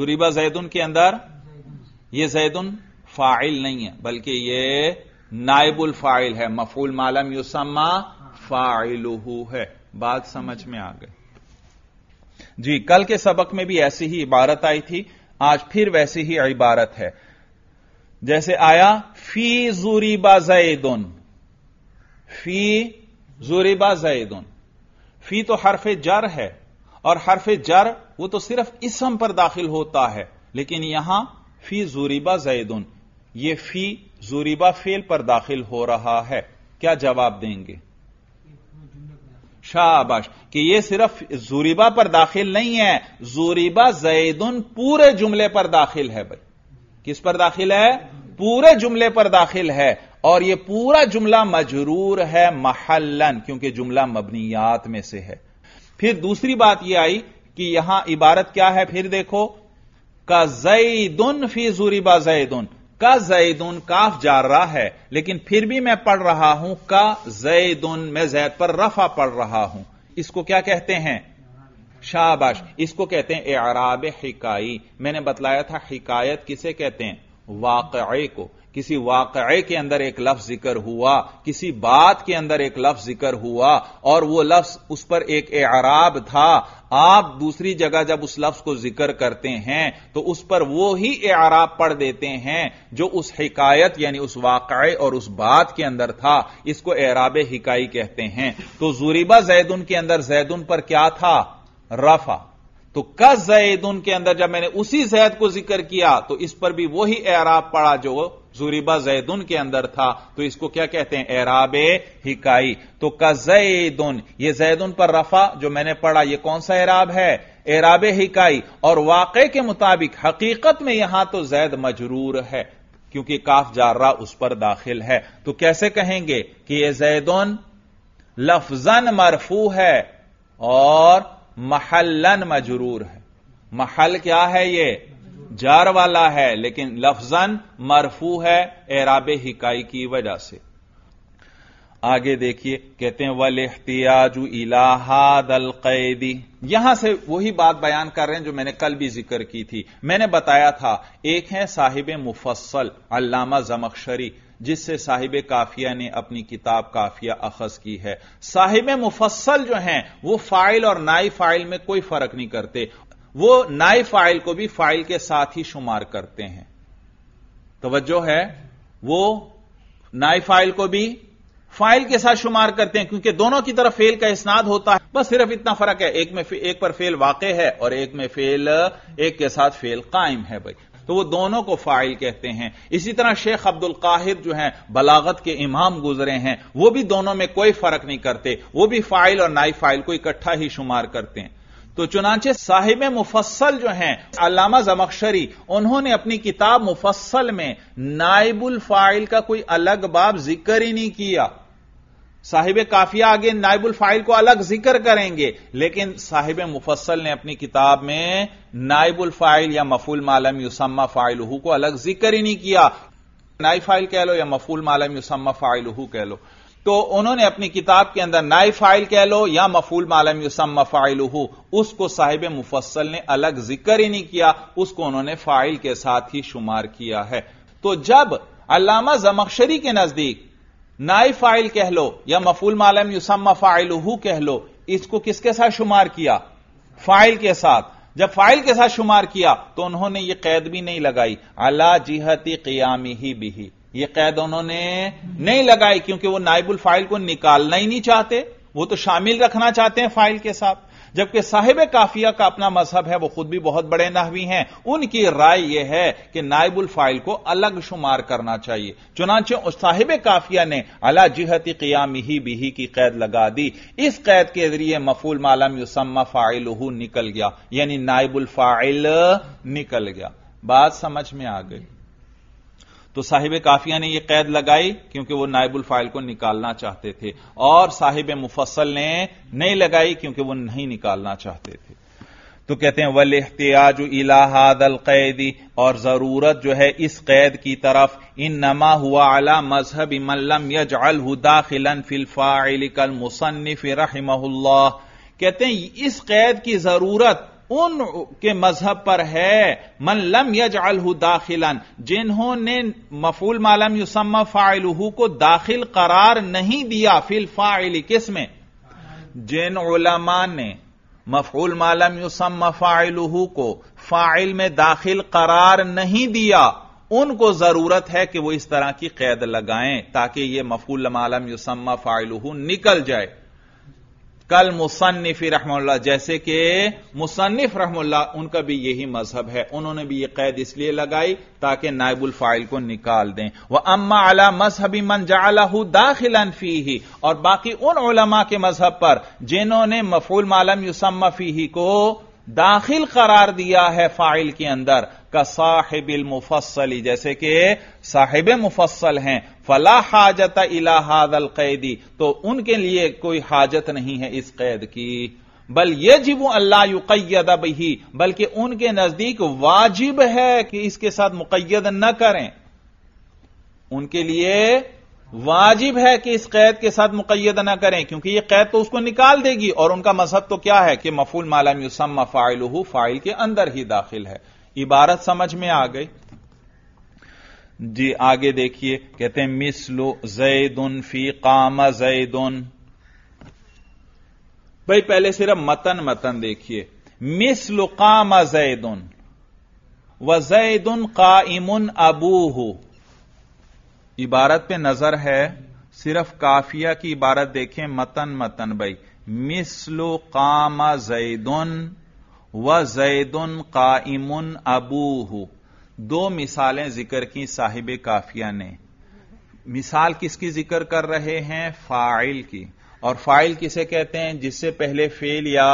जूरिबा जैदन के अंदर यह जैदन फाइल नहीं है बल्कि यह नायबुल फाइल है मफूल मालम युसम्मा फाइलुहू है बात समझ में आ गई जी कल के सबक में भी ऐसी ही इबारत आई थी आज फिर वैसी ही इबारत है जैसे आया फी जूरीबा जैदुन फी जूरीबा जैदुन फी तो हरफ जर है और हरफ जर वो तो सिर्फ इसम पर दाखिल होता है लेकिन यहां फी जूरीबा जैदुन ये फी जूरीबा फेल पर दाखिल हो रहा है क्या जवाब देंगे शाबाश कि यह सिर्फ जूरीबा पर दाखिल नहीं है जूरीबा जैदुन पूरे जुमले पर दाखिल है भाई किस पर दाखिल है पूरे जुमले पर दाखिल है और यह पूरा जुमला मजरूर है महलन क्योंकि जुमला मबनियात में से है फिर दूसरी बात यह आई कि यहां इबारत क्या है फिर देखो का जईदन फी जूरीबा जैदुन का उन काफ जा रहा है लेकिन फिर भी मैं पढ़ रहा हूं का जैदुन मैं जैद पर रफा पढ़ रहा हूं इसको क्या कहते हैं शाबाश इसको कहते हैं एराब हिकाई मैंने बतलाया था हिकायत किसे कहते हैं वाकई को किसी वाकए के अंदर एक लफ्ज जिक्र हुआ किसी बात के अंदर एक लफ्ज जिक्र हुआ और वो लफ्ज उस पर एक एराब था आप दूसरी जगह जब उस लफ्ज को जिक्र करते हैं तो उस पर वो ही एराब पढ़ देते हैं जो उस हिकायत यानी उस वाकए और उस बात के अंदर था इसको एराब हिकाई कहते हैं तो जूरीबा जैदुन के अंदर जैदुन पर क्या था रफा तो कस जैदुन के अंदर जब मैंने उसी जैद को जिक्र किया तो इस पर भी वही एराब पड़ा जो जुरीबा जैदन के अंदर था तो इसको क्या कहते हैं एराब हिकाई तो कजैदन ये जैदन पर रफा जो मैंने पढ़ा ये कौन सा एराब है एराब हिकाई और वाकई के मुताबिक हकीकत में यहां तो जैद मजरूर है क्योंकि काफ जारा उस पर दाखिल है तो कैसे कहेंगे कि यह जैदन लफजन मरफू है और महलन मजरूर है महल क्या है यह जार वाला है लेकिन लफजन मरफू है एराब हिकाई की वजह से आगे देखिए कहते हैं वल एहतियाजु इलाहाद अल कैदी यहां से वही बात बयान कर रहे हैं जो मैंने कल भी जिक्र की थी मैंने बताया था एक है साहिब मुफस्सल अल्लामा जमकशरी जिससे साहिब काफिया ने अपनी किताब काफिया अखज की है साहिब मुफस्सल जो हैं वो फाइल और नाई फाइल में कोई फर्क नहीं करते वो नाई फाइल को भी फाइल के साथ ही शुमार करते हैं तोज्जो है वो नाई फाइल को भी फाइल के साथ शुमार करते हैं क्योंकि दोनों की तरफ फेल का इसनाद होता है बस सिर्फ इतना फर्क है एक में एक पर फेल वाक़ है और एक में फेल एक के साथ फेल कायम है भाई तो वो दोनों को फाइल कहते हैं इसी तरह शेख अब्दुल काहिर जो हैं बलागत के इमाम गुजरे हैं वो भी दोनों में कोई फर्क नहीं करते वो भी फाइल और नाई फाइल को इकट्ठा ही शुमार करते हैं तो चुनाचे साहिब मुफस्सल जो हैं अलामा जमक्शरी उन्होंने अपनी किताब मुफस्सल में नाइबुल फाइल का कोई अलग बाब जिक्र ही नहीं किया साहिब काफिया आगे नाइबुल फाइल को अलग जिक्र करेंगे लेकिन साहिब मुफस्सल ने अपनी किताब में नाइबुल फाइल या मफूल मालम युसम्मा फाइल को अलग जिक्र ही नहीं किया नाई फाइल कह लो या मफूल मालम युसम्मा फाइल कह लो तो उन्होंने अपनी किताब के अंदर नाई फाइल कह लो या मफूल मालम यूसम फाइल उसको साहिब मुफसल ने अलग जिक्र ही नहीं किया उसको उन्होंने फाइल के साथ ही शुमार किया है तो जब अलामा जमक्शरी के नजदीक नाई फाइल कह लो या मफूल मालम यूसम फाइल कह लो इसको किसके साथ शुमार किया फाइल के साथ जब फाइल के साथ शुमार किया तो उन्होंने यह कैद भी नहीं लगाई अला जिहती कयामी ही बिही यह कैद उन्होंने नहीं लगाई क्योंकि वह नाइबुल फाइल को निकालना ही नहीं चाहते वो तो शामिल रखना चाहते हैं फाइल के साथ जबकि साहिब काफिया का अपना मजहब है वह खुद भी बहुत बड़े नहवी हैं उनकी राय यह है कि नायबुल फाइल को अलग शुमार करना चाहिए चुनाचे साहिब काफिया ने अला जिहती क्याम ही बिही की कैद लगा दी इस कैद के जरिए मफूल मालम युसम्मा फाइल निकल गया यानी नायबुल फाइल निकल गया बात समझ में आ गई तो साहिब काफिया ने यह कैद लगाई क्योंकि वह नायबुल फाइल को निकालना चाहते थे और साहिब मुफसल ने नहीं लगाई क्योंकि वह नहीं निकालना चाहते थे तो कहते हैं वल एहतियाज इलाहादल कैदी और जरूरत जो है इस कैद की तरफ इन नमा हुआ अला मजहब इमल्लम यज अल हुदा खिलन फिलफा कल मुसन्फ रहमल्ला कहते हैं इस कैद की जरूरत उन के मजहब पर है मन लम यज अलहू दाखिलन जिन्होंने मफूल मालम युसम्मा फाइलहू को दाखिल करार नहीं दिया फिल फाइल किस में जिन उलमा ने मफूल मालम युसम्मा फाइलहू को फाइल में दाखिल करार नहीं दिया उनको जरूरत है कि वो इस तरह की कैद लगाएं ताकि ये मफूल मालम युसम फाइलहू निकल जाए कल मुसन्फी रहमल्ला जैसे कि मुसन्फ रहमल्ला उनका भी यही मजहब है उन्होंने भी यह कैद इसलिए लगाई ताकि नायबुल फाइल को निकाल दें वह अम्मा अला मजहबी मन जाहू दाखिलन फी ही और बाकी उन उलमा के मजहब पर जिन्होंने मफूल मालम युसम्मा फी को दाखिल करार दिया है फाइल के अंदर का साहिबिल मुफस्सली जैसे कि साहिब मुफस्सल हैं फला हाजत इला हादल कैदी तो उनके लिए कोई हाजत नहीं है इस कैद की बल ये जिबू अल्लाह युकैद बही बल्कि उनके नजदीक वाजिब है कि इसके साथ मुकैद न करें उनके लिए वाजिब है कि इस कैद के साथ मुकैद ना करें क्योंकि यह कैद तो उसको निकाल देगी और उनका मजहब तो क्या है कि मफूल मालम फाइल फाइल के अंदर ही दाखिल है इबारत समझ में आ गई जी आगे देखिए कहते हैं मिसलो उन फी कामा उन भाई पहले सिर्फ मतन मतन देखिए मिसलो कामा जैदन व उन का इमुन हो इबारत पे नजर है सिर्फ काफिया की इबारत देखें मतन मतन भाई मिसलो कामा जैदन व जैद उन का इमुन हो दो मिसालें जिक्र की साहिब काफिया ने मिसाल किसकी जिक्र कर रहे हैं फाइल की और फाइल किसे कहते हैं जिससे पहले फेल या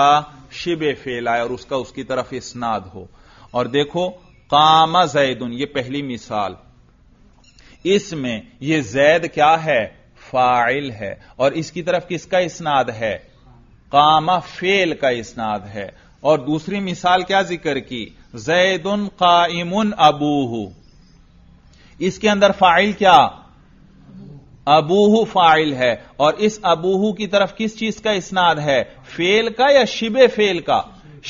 शिब फेल आए और उसका उसकी तरफ इसनाद हो और देखो कामा जैदन ये पहली मिसाल इसमें यह जैद क्या है फाइल है और इसकी तरफ किसका इसनाद है कामा फेल का इसनाद है और दूसरी मिसाल क्या जिक्र की उन का इमुन अबूहू इसके अंदर फाइल क्या अबूहू फाइल है और इस अबूहू की तरफ किस चीज का इसनाद है फेल का या शिब फेल का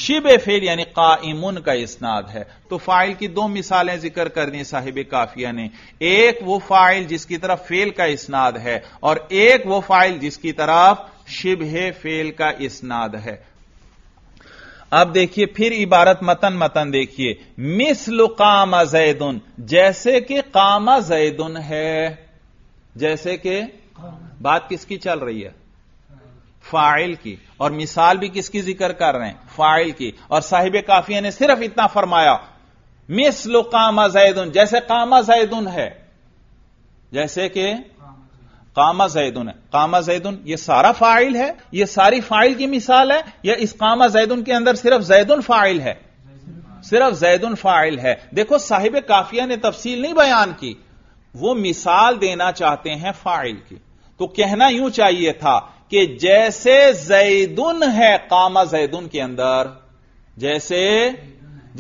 शिब फेल यानी इमुन का इसनाद है तो फाइल की दो मिसालें जिक्र कर दी साहिब काफिया ने एक वो फाइल जिसकी तरफ फेल का इसनाद है और एक वो फाइल जिसकी तरफ शिब फेल का इसनाद है अब देखिए फिर इबारत मतन मतन देखिए मिसल कामा जैदन जैसे कि कामा जैदन है जैसे कि बात किसकी चल रही है फाइल की और मिसाल भी किसकी जिक्र कर रहे हैं फाइल की और साहिब काफिया ने सिर्फ इतना फरमाया मिसल कामा जैदन जैसे कामा जैदन है जैसे कि कामा जैदुन है कामा जैदुन ये सारा फाइल है ये सारी फाइल की मिसाल है या इस कामा जैदुन के अंदर सिर्फ जैदुन फाइल है सिर्फ जैदुन फाइल है देखो साहिब काफिया ने तफसील नहीं बयान की वो मिसाल देना चाहते हैं फाइल की तो कहना यूं चाहिए था कि जैसे जैदुन है कामा जैदुन के अंदर जैसे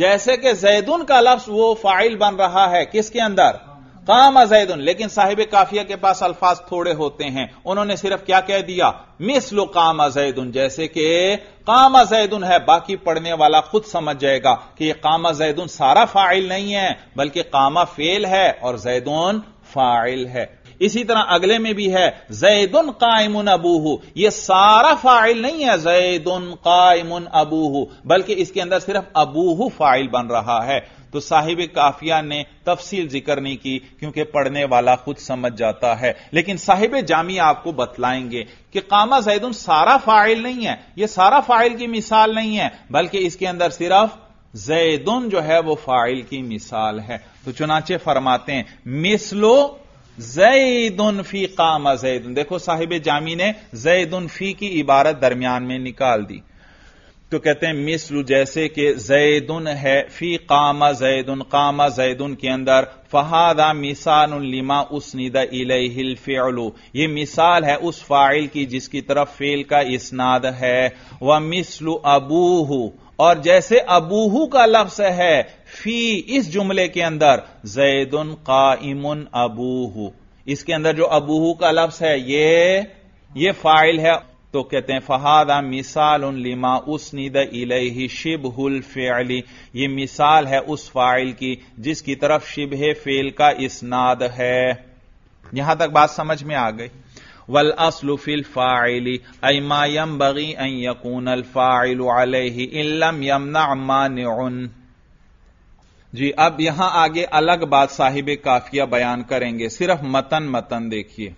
जैसे कि जैदुन का लफ्ज वो फाइल बन रहा है किसके अंदर काम जैदन लेकिन साहिब काफिया के पास अल्फाज थोड़े होते हैं उन्होंने सिर्फ क्या कह दिया मिस लो काम जैदन जैसे कि काम जैदन है बाकी पढ़ने वाला खुद समझ जाएगा कि यह कामा जैदन सारा फाइल नहीं है बल्कि कामा फेल है और जैदन फाइल है इसी तरह अगले में भी है जैदन कायमुन अबूहू यह सारा फाइल नहीं है जैदन कायमन अबूहू बल्कि इसके अंदर सिर्फ अबूहू फाइल बन रहा है तो साहिब काफिया ने तफसील जिक्र नहीं की क्योंकि पढ़ने वाला खुद समझ जाता है लेकिन साहिब जामी आपको बतलाएंगे कि कामा जैदुन सारा फाइल नहीं है यह सारा फाइल की मिसाल नहीं है बल्कि इसके अंदर सिर्फ जैदुन जो है वह फाइल की मिसाल है तो चुनाचे फरमाते हैं मिसलो जैदन फी कामा जैदन देखो साहिब जामी ने जैदन फी की इबारत दरमियान में निकाल दी तो कहते हैं मिस्ल जैसे कि जैदन है फी कामा जैदन काम जैदन के अंदर फहादा मिसाल लिमा उस निदा हिल फेलू ये मिसाल है उस फाइल की जिसकी तरफ फेल का इसनाद है वह मिसलू अबूहू और जैसे अबूहू का लफ्स है फी इस जुमले के अंदर जैदुन इमुन अबूहू इसके अंदर जो अबूहू का लफ्स है ये ये फाइल है तो कहते हैं फहादा मिसाल उन लिमा उस ही शिब हुल फेली ये मिसाल है उस फाइल की जिसकी तरफ है फेल का इसनाद है यहां तक बात समझ में आ गई वल असलुफिल फ़ाइली अमा यम बगी अन यकून अलफ़ाइल अलम यमना मान जी अब यहां आगे अलग बात साहिब काफिया बयान करेंगे सिर्फ मतन मतन देखिए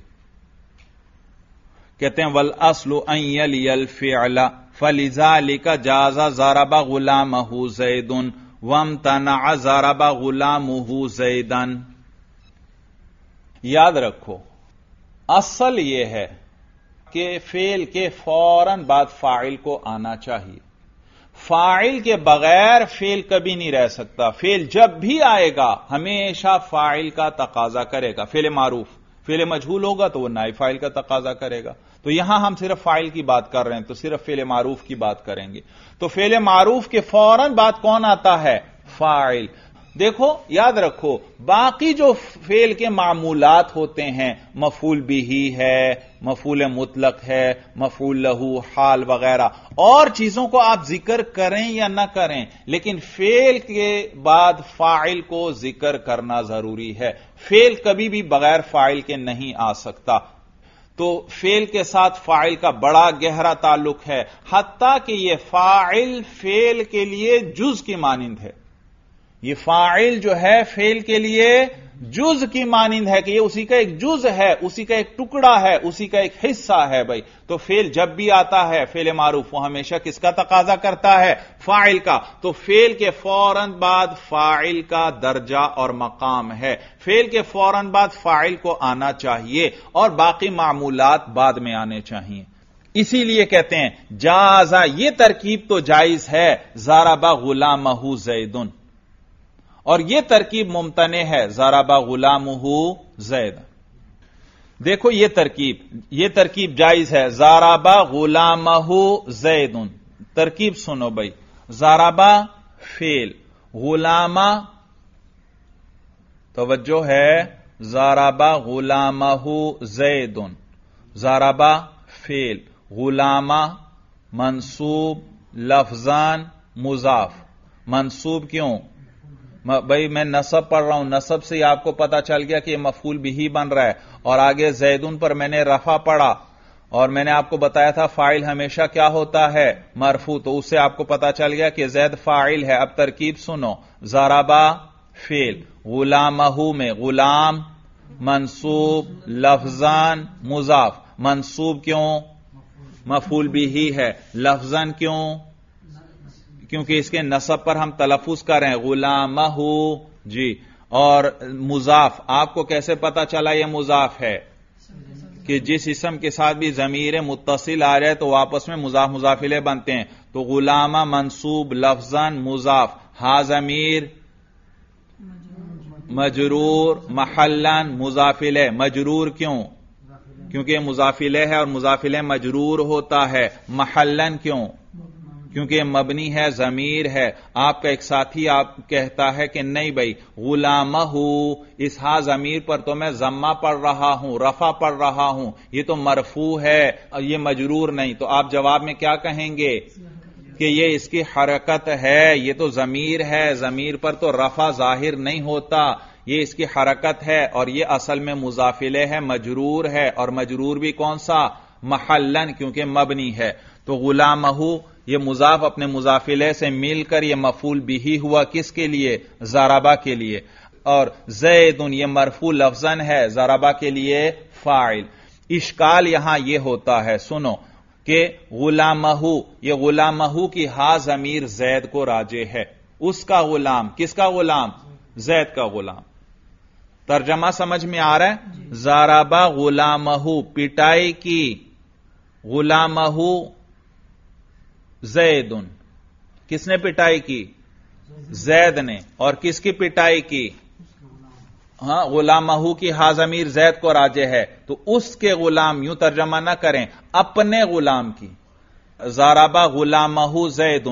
कहते हैं वल असलु अयल फिला फलिजाली का जाजा जाराबा गुलाम हु जैदन वम तना जाराबा गुलाम हु जैदन याद रखो असल यह है कि फेल के फौरन बाद फाइल को आना चाहिए फाइल के बगैर फेल कभी नहीं रह सकता फेल जब भी आएगा हमेशा फाइल का तकाजा करेगा फेल मारूफ फेल मजहूल होगा तो वह नाई फाइल का तकाजा करेगा तो यहां हम सिर्फ फाइल की बात कर रहे हैं तो सिर्फ फेल मारूफ की बात करेंगे तो फेल मारूफ के फौरन बाद कौन आता है फाइल देखो याद रखो बाकी जो फेल के मामूलात होते हैं मफूल बिही है मफूल मुतलक है मफूल लहू हाल वगैरह और चीजों को आप जिक्र करें या ना करें लेकिन फेल के बाद फाइल को जिक्र करना जरूरी है फेल कभी भी बगैर फाइल के नहीं आ सकता तो फेल के साथ फाइल का बड़ा गहरा ताल्लुक है हती कि यह फाइल फेल के लिए जुज की मानंद है ये फाइल जो है फेल के लिए जुज की मानिंद है कि ये उसी का एक जुज है उसी का एक टुकड़ा है उसी का एक हिस्सा है भाई तो फेल जब भी आता है फेल मारूफ वो हमेशा किसका तकाजा करता है फाइल का तो फेल के फौरन बाद फाइल का दर्जा और मकाम है फेल के फौरन बाद फाइल को आना चाहिए और बाकी मामूलात बाद में आने चाहिए इसीलिए कहते हैं जाजा ये तरकीब तो जायज है जाराबा गुलाम जैदुन और यह तरकीब मुमतने है जराबा गुलाम जैद देखो यह तरकीब यह तरकीब जायज है जाराबा गुलाम जैद तरकीब सुनो भाई जाराबा फेल गुलामा तोज्जो है जाराबा गुलाम जैद जाराबा फेल गुलामा मनसूब लफजान मुजाफ मनसूब क्यों भाई मैं नसब पढ़ रहा हूं नसब से आपको पता चल गया कि यह मफूल भी ही बन रहा है और आगे जैदून पर मैंने रफा पढ़ा और मैंने आपको बताया था फाइल हमेशा क्या होता है मरफू तो उससे आपको पता चल गया कि जैद फाइल है अब तरकीब सुनो जराबा फेल गुलामहू में गुलाम मनसूब लफजान मुजाफ मनसूब क्यों मफूल भी ही है लफजन क्यों क्योंकि इसके नसब पर हम तलफुज करें गुलाम हो जी और मुजाफ आपको कैसे पता चला यह मुजाफ है कि जिस इसम के साथ भी जमीर मुतसिल आ रहे हैं तो आपस में मुजाफ मुजाफिले बनते हैं तो गुलामा मनसूब लफजन मुजाफ हा जमीर मजरूर महलन मुजाफिले मजरूर क्यों क्योंकि मुजाफिले है और मुजाफिले मजरूर होता है महलन क्यों क्योंकि मबनी है जमीर है आपका एक साथी आप कहता है कि नहीं भाई गुलाम इस हा जमीर पर तो मैं जम्मा पढ़ रहा हूं रफा पढ़ रहा हूं ये तो मरफू है ये मजरूर नहीं तो आप जवाब में क्या कहेंगे कि ये इसकी हरकत है ये तो जमीर है जमीर पर तो रफा जाहिर नहीं होता ये इसकी हरकत है और ये असल में मुजाफिले है मजरूर है और मजरूर भी कौन सा महलन क्योंकि मबनी है तो गुलामहू यह मुजाफ अपने मुजाफिले से मिलकर यह मफूल बिही हुआ किसके लिए जाराबा के लिए और जैदन यह मरफू लफजन है जाराबा के लिए फाइल इश्काल यहां यह होता है सुनो कि गुलामहू यह गुलामहू की हाज अमीर जैद को राजे है उसका गुलाम किसका गुलाम जैद का गुलाम तर्जमा समझ में आ रहा है जाराबा गुलामहू पिटाई की गुलामहू जैद किसने पिटाई की जैद ने और किसकी पिटाई की हां गुलामहू की हाजमीर जैद को राजे है तो उसके गुलाम यूं तर्जमा ना करें अपने गुलाम की जाराबा गुलामहू जैद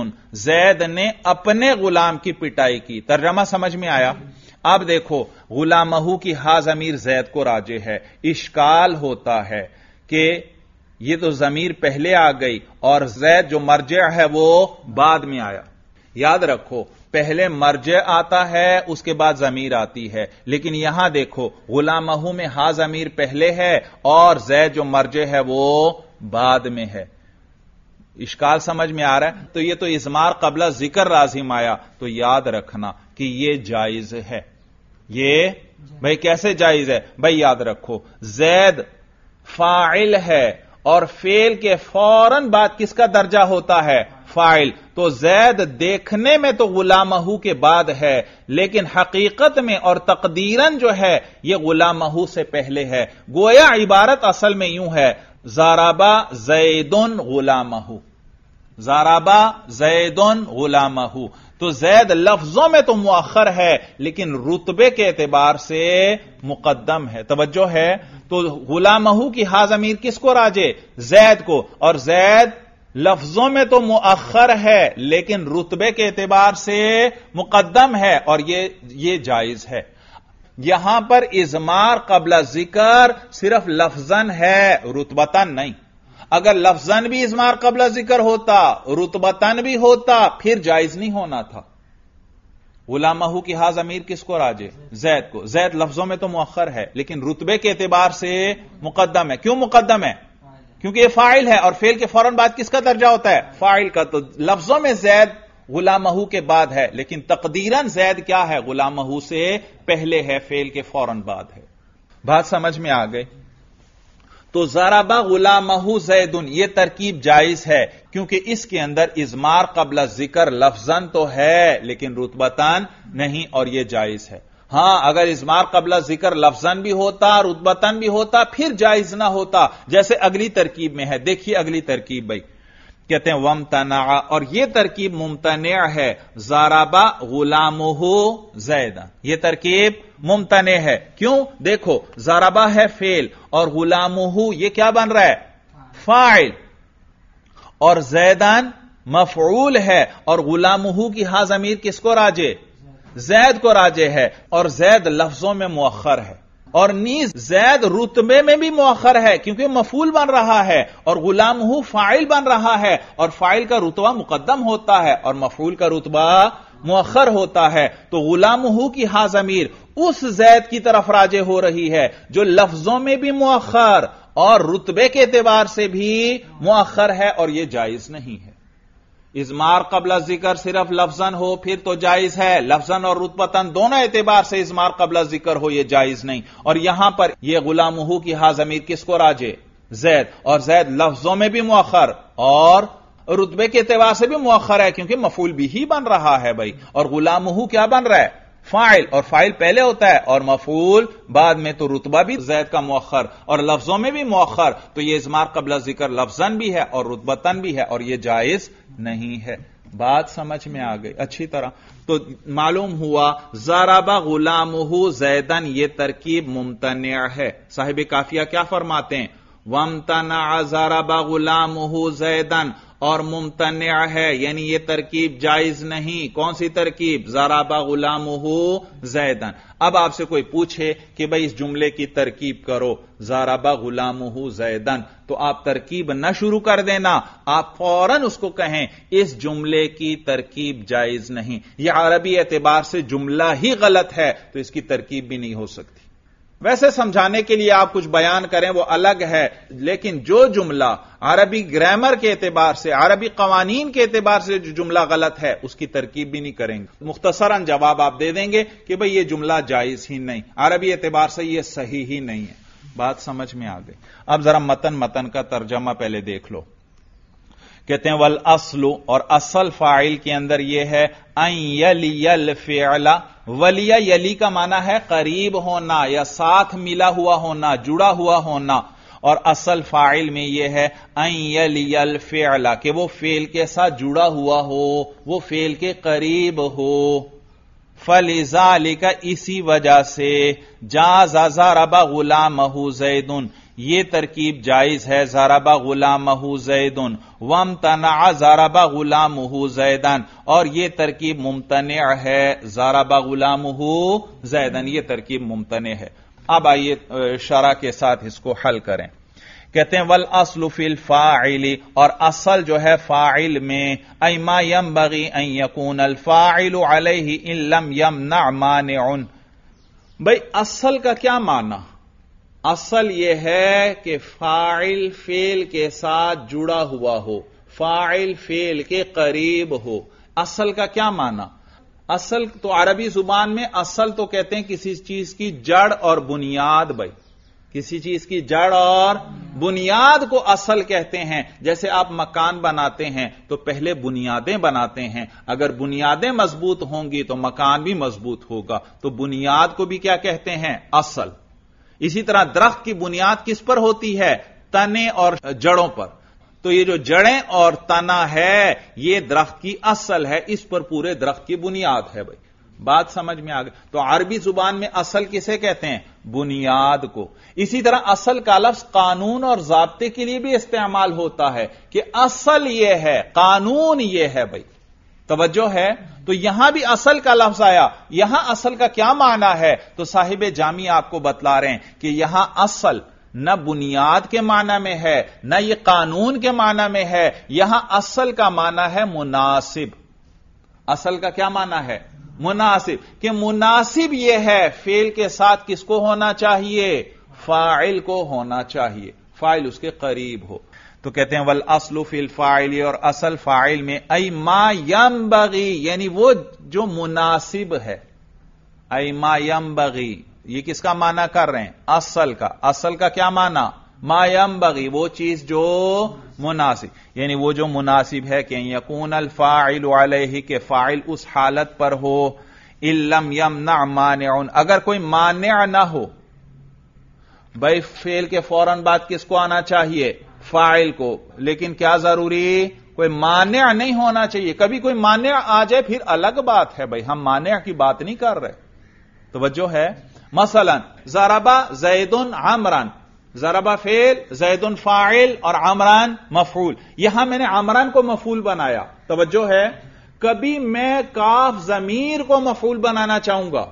जैद ने अपने गुलाम की पिटाई की तर्जमा समझ में आया अब देखो गुलामहू की हाजमीर जैद को राजे है इश्काल होता है कि यह तो जमीर पहले आ गई और जैद जो मर्ज है वो बाद में आया याद रखो पहले मर्ज आता है उसके बाद जमीर आती है लेकिन यहां देखो गुलामहू में हा जमीर पहले है और जैद जो मर्ज है वो बाद में है इश्काल समझ में आ रहा है तो यह तो इसमार कबला जिक्र राजिम आया तो याद रखना कि यह जायज है ये भाई कैसे जायज है भाई याद रखो जैद फाइल है और फेल के फौरन बाद किसका दर्जा होता है फाइल तो जैद देखने में तो गुलामहू के बाद है लेकिन हकीकत में और तकदीरन जो है यह गुलामहू से पहले है गोया इबारत असल में यूं है जाराबा जैदन गुलामहू जाराबा जैदन गुलामहू तो जैद लफ्जों में तो मुखर है लेकिन रुतबे के एतबार से मुकदम है तवज्जो है तो गुलामहू की हाज किस किसको राजे जैद को और जैद लफ्जों में तो मुखर है लेकिन रुतबे के एतबार से मुकदम है और ये ये जायज है यहां पर इजमार कबला जिक्र सिर्फ लफजन है रुतबतन नहीं अगर लफजन भी इसमार कबला जिक्र होता रुतबतन भी होता फिर जायज नहीं होना था गुलामहू की हाज अमीर किसको राजे जैद को जैद लफ्जों में तो मुखर है लेकिन रुतबे के एतबार से मुकदम है क्यों मुकदम है क्योंकि यह फाइल है और फेल के फौरन बाद किसका दर्जा होता है फाइल का तो लफ्जों में जैद गुलामहू के बाद है लेकिन तकदीरन जैद क्या है गुलामहू से पहले है फेल के फौरन बाद है बात समझ में आ गई तो जराबा गुलामहू जैदन यह तरकीब जायज है क्योंकि इसके अंदर इजमार कबला जिक्र लफजन तो है लेकिन रुतबतान नहीं और यह जायज है हां अगर इजमार कबला जिक्र लफजन भी होता रुतबतन भी होता फिर जायज ना होता जैसे अगली तरकीब में है देखिए अगली तरकीब भाई कहते हैं वम तना और यह तरकीब मुमतना है जाराबा गुलाम हो जैदा यह तरकीब मुमतने है क्यों देखो जराबा है फेल और गुलामहू यह क्या बन रहा है फाइल और जैदान मफरूल है और गुलामहू की हा जमीर किसको राजे जैद को राजे है और जैद लफ्जों में मौखर है और नीज जैद रुतबे में भी मौखर है क्योंकि मफूल बन रहा है और गुलाम हु फाइल बन रहा है और फाइल का रुतबा मुकदम होता है और मफूल का रुतबा मखर होता है तो गुलाम हु की अमीर उस जैद की तरफ राजे हो रही है जो लफ्जों में भी मुखर और रुतबे के एतबार से भी मुखर है और यह जायज नहीं है इस मार कबला जिक्र सिर्फ लफजन हो फिर तो जायज है लफजन और रुतबतन दोनों एतबार से इस मार कबला जिक्र हो यह जायज नहीं और यहां पर यह गुलाम हु की हाजमीर किसको राजे जैद और जैद लफ्जों में भी मुखर और रुतबे के एतबार से भी मुखर है क्योंकि मफूल भी ही बन रहा है भाई और गुलाम हु क्या बन रहा है फाइल और फाइल पहले होता है और मफूल बाद में तो रुतबा भी जैद का मौखर और लफ्जों में भी मौखर तो यह इजमार कबला जिक्र लफजन भी है और रुतबतन भी है और यह जायज नहीं है बात समझ में आ गई अच्छी तरह तो मालूम हुआ जाराबा हु जैदन यह तरकीब मुमतन है साहिब काफिया क्या फरमाते हैं वमतना जाराबा हु जैदन और मुमतन है यानी यह तरकीब जायज नहीं कौन सी तरकीब जराबा गुलाम हो जैदन अब आपसे कोई पूछे कि भाई इस जुमले की तरकीब करो जाराबा गुलाम हो जैदन तो आप तरकीब ना शुरू कर देना आप फौरन उसको कहें इस जुमले की तरकीब जायज नहीं यह अरबी एतबार से जुमला ही गलत है तो इसकी तरकीब भी नहीं हो सकती वैसे समझाने के लिए आप कुछ बयान करें वो अलग है लेकिन जो जुमला अरबी ग्रामर के एतबार से अरबी कवानीन के एतबार से जो जुमला गलत है उसकी तरकीब भी नहीं करेंगे मुख्तसरन जवाब आप दे देंगे कि भाई ये जुमला जायज ही नहीं अरबी एतबार से यह सही ही नहीं है बात समझ में आ गई अब जरा मतन मतन का तर्जमा पहले देख लो कहते हैं वल असलू और असल फाइल के अंदर यह है अल फेला वलिया यली का माना है करीब होना या साथ मिला हुआ होना जुड़ा हुआ होना और असल फाइल में यह है अल फेला कि वो फेल के साथ जुड़ा हुआ हो वो फेल के करीब हो फलिजा अली का इसी वजह से जा जा रबा गुलाम महू जैदुन ये तरकीब जायज है जाराबा गुलाम जैदन वम तना जाराबा गुलाम जैदन और ये तरकीब मुमतन है जाराबा गुलाम जैदन ये तरकीब मुमतन है अब आइए शरा के साथ इसको हल करें कहते हैं वल असलुफिल फाइली और असल जो है फाइल में अमा यम बगी यकून अलफाइल अलम यम ना उन भाई असल का क्या माना असल यह है कि फाइल फेल के साथ जुड़ा हुआ हो फाइल फेल के करीब हो असल का क्या माना असल तो अरबी जुबान में असल तो कहते हैं किसी चीज की जड़ और बुनियाद भाई किसी चीज की जड़ और बुनियाद को असल कहते हैं जैसे आप मकान बनाते हैं तो पहले बुनियादें बनाते हैं अगर बुनियादें मजबूत होंगी तो मकान भी मजबूत होगा तो बुनियाद को भी क्या कहते हैं असल इसी तरह दरख्त की बुनियाद किस पर होती है तने और जड़ों पर तो ये जो जड़ें और तना है ये दरख्त की असल है इस पर पूरे दरख्त की बुनियाद है भाई बात समझ में आ गई तो अरबी जुबान में असल किसे कहते हैं बुनियाद को इसी तरह असल का लफ्ज कानून और जाब्ते के लिए भी इस्तेमाल होता है कि असल यह है कानून यह है भाई तवज्जो है तो यहां भी असल का लफ्ज आया यहां असल का क्या माना है तो साहिब जामी आपको बतला रहे हैं कि यहां असल न बुनियाद के माना में है न यह कानून के माना में है यहां असल का माना है मुनासिब असल का क्या माना है मुनासिब कि मुनासिब यह है फेल के साथ किसको होना चाहिए फाइल को होना चाहिए फाइल उसके करीब हो तो कहते हैं वल असलु फिल फाइल और असल फाइल में अई मा यम बगी यानी वो जो मुनासिब है ऐ मा यम बगी ये किसका माना कर रहे हैं असल का असल का क्या माना मायम बगी वो चीज जो मुनासिब यानी वो जो मुनासिब है कि यकून अल फाइल वाले के फाइल उस हालत पर हो इलम यम ना उन अगर कोई मान्य ना हो भाई फेल के फौरन बाद किसको आना चाहिए फाइल को लेकिन क्या जरूरी कोई मान्य नहीं होना चाहिए कभी कोई मान्य आ जाए फिर अलग बात है भाई हम मान्य की बात नहीं कर रहे तो तोज्जो है मसलन जराबा जैदुन आमरान जराबा फेल जैदुन फाइल और आमरान मफूल यहां मैंने आमरान को मफूल बनाया तोज्जो है कभी मैं काफ जमीर को मफूल बनाना चाहूंगा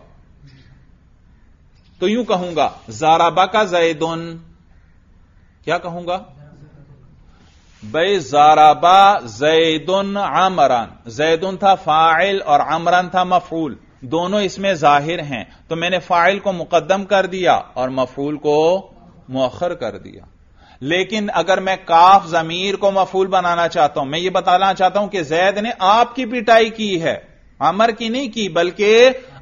तो यूं कहूंगा जाराबा का जैदुन क्या कहूंगा बई जाराबा जैदन आमरान जैदन था फाइल और आमरान था मफूल दोनों इसमें जाहिर हैं तो मैंने फाइल को मुकदम कर दिया और मफूल को मौखर कर दिया लेकिन अगर मैं काफ जमीर को मफूल बनाना चाहता हूं मैं ये बताना चाहता हूं कि जैद ने आपकी पिटाई की है अमर की नहीं की बल्कि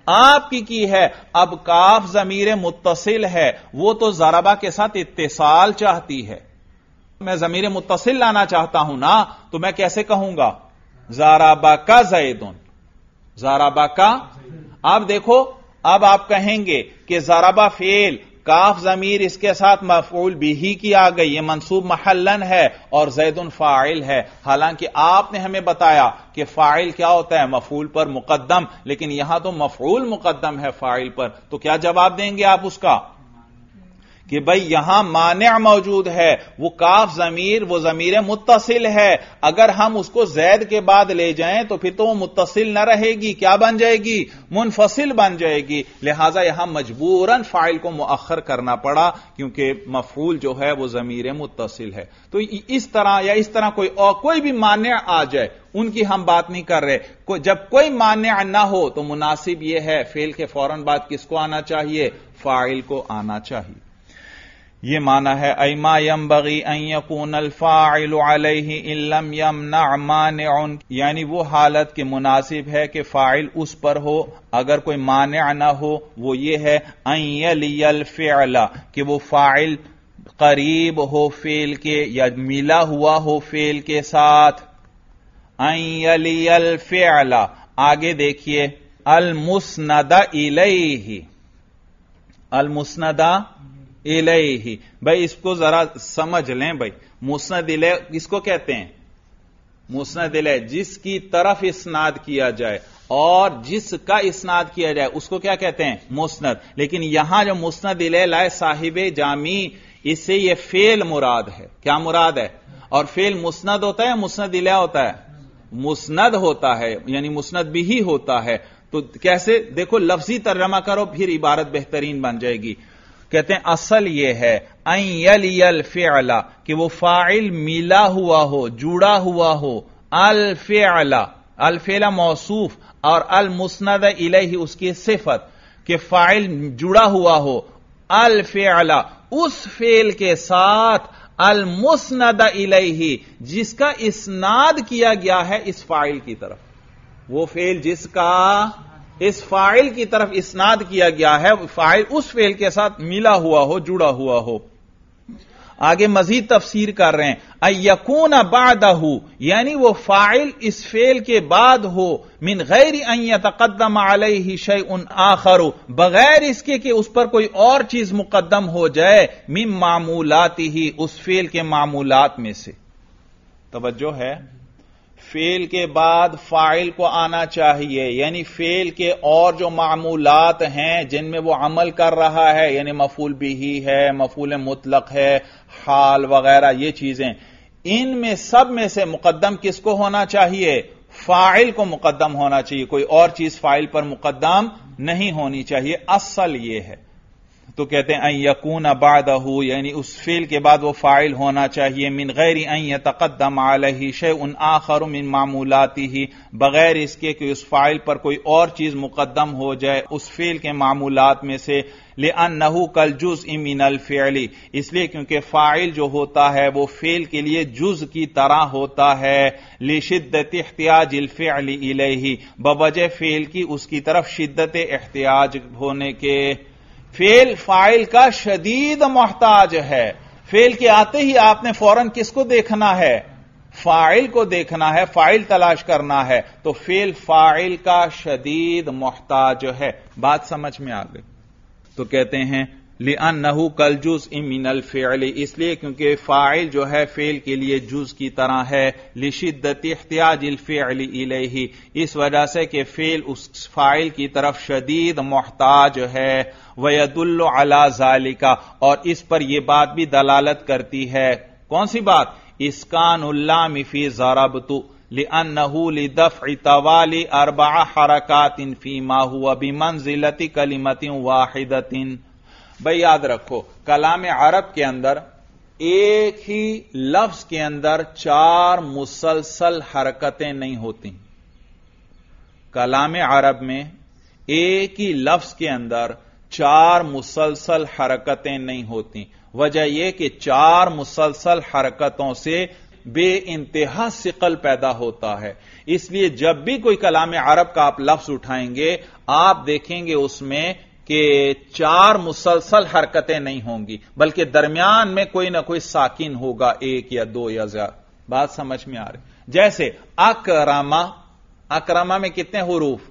आपकी की है अब काफ जमीर मुतसिल है वो तो जराबा के साथ इत्तेसाल चाहती है मैं जमीर मुतसिल लाना चाहता हूं ना तो मैं कैसे कहूंगा जाराबा का जैदन जाराबा का आप देखो अब आप कहेंगे कि जाराबा फेल काफ जमीर इसके साथ मफूल भी ही की आ गई ये मनसूब महलन है और जैदन फाइल है हालांकि आपने हमें बताया कि फाइल क्या होता है मफूल पर मुकदम लेकिन यहां तो मफूल मुकदम है फाइल पर तो क्या जवाब देंगे आप उसका कि भाई यहां मान मौजूद है वो काफ जमीर वो जमीर मुतसिल है अगर हम उसको जैद के बाद ले जाएं तो फिर तो वो मुतसिल न रहेगी क्या बन जाएगी मुनफसिल बन जाएगी लिहाजा यहां मजबूरन फाइल को मुखर करना पड़ा क्योंकि मफूल जो है वो जमीर मुतसिल है तो इस तरह या इस तरह कोई और कोई भी मान्य आ जाए उनकी हम बात नहीं कर रहे को, जब कोई मान्य ना हो तो मुनासिब यह है फेल के फौरन बाद किसको आना चाहिए फाइल को आना चाहिए ये माना है अमा यम बगी यम नमान यानी वो हालत के मुनासिब है कि फाइल उस पर हो अगर कोई मान न हो वो ये है अयल फेला कि वो फाइल करीब हो फेल के या मिला हुआ हो फेल के साथ अयल फेला आगे देखिए अलमुसनदा इलई अलमुस्नदा ही भाई इसको जरा समझ लें भाई मुस्नद इले इसको कहते हैं मुस्नद इले जिसकी तरफ इसनाद किया जाए और जिसका इसनाद किया जाए उसको क्या कहते हैं मुस्नद लेकिन यहां जो मुस्नद इले लाए साहिब जामी इससे यह फेल मुराद है क्या मुराद है और फेल मुस्नद होता है या मुस्नद होता है मुस्नद होता है यानी मुस्नद भी ही होता है तो कैसे देखो लफ्जी तर्जमा करो फिर इबारत बेहतरीन बन जाएगी कहते हैं असल यह है अल यल फेला कि वो फाइल मिला हुआ हो जुड़ा हुआ हो अल अला अल फेला मौसूफ और अल मुस्नद ही उसकी सिफत कि फाइल जुड़ा हुआ हो अल अला उस फेल के साथ अल मुस्नद इलही जिसका इसनाद किया गया है इस फाइल की तरफ वो फेल जिसका इस फाइल की तरफ इसनाद किया गया है फाइल उस फेल के साथ मिला हुआ हो जुड़ा हुआ हो आगे मजीद तफसीर कर रहे हैं अयकून बादहू यानी वो फाइल इस फेल के बाद हो मिन गैर अय तकदम ही शय उन आखर बगैर इसके कि उस पर कोई और चीज मुकदम हो जाए मिन मामूलाती ही उस फेल के मामूलात में से तोज्जो है फेल के बाद फाइल को आना चाहिए यानी फेल के और जो मामूलत हैं जिनमें वो अमल कर रहा है यानी मफूल भी ही है मफूल मुतलक है हाल वगैरह ये चीजें इनमें सब में से मुकदम किसको होना चाहिए फाइल को मुकदम होना चाहिए कोई और चीज फाइल पर मुकदम नहीं होनी चाहिए असल ये है तो कहते हैं यकून हो यानी उस फेल के बाद वो फाइल होना चाहिए मिन गैर अं तकदम आलही शे उन आखर मिन मामूलाती ही बगैर इसके कि उस फाइल पर कोई और चीज मुकदम हो जाए उस फेल के मामूलात में से ले अन नहू कल जुज इमिन फेली इसलिए क्योंकि फाइल जो होता है वो फेल के लिए जुज की तरह होता है ले शिद्दत एहतियाज इले ही बबजे फेल की उसकी तरफ शिद्दत एहतियाज होने के फेल फाइल का शदीद मोहताज है फेल के आते ही आपने फौरन किसको देखना है फाइल को देखना है फाइल तलाश करना है तो फेल फाइल का शदीद मोहताज है बात समझ में आ गई तो कहते हैं लिअन नहू कल जुज इमिनल फेल इसलिए क्योंकि फाइल जो है फेल के लिए जुज की तरह है लिशिदत इख्तियाज इलफेल ही इस वजह से कि फेल उस फाइल की तरफ शदीद मोहताज है वयदुल्ल अला जालिका और इस पर यह बात भी दलालत करती है कौन सी बात इसकानुल्ला मिफी जराबतू नहू लिदफ इतवाली अरबा हरकत फीमा हुआ बिमनजिलती कलिमतिन वाहिदतिन भाई याद रखो कलाम अरब के अंदर एक ही लफ्ज के अंदर चार मुसलसल हरकतें नहीं होती कलाम अरब में एक ही लफ्ज के अंदर चार मुसलसल हरकतें नहीं होती वजह यह कि चार मुसलसल हरकतों से बे इंतहा सिकल पैदा होता है इसलिए जब भी कोई कलाम अरब का आप लफ्ज उठाएंगे आप देखेंगे उसमें कि चार मुसलसल हरकतें नहीं होंगी बल्कि दरमियान में कोई ना कोई साकिन होगा एक या दो या ज्यादा बात समझ में आ रही जैसे अकरामा अकरामा में कितने हरूफ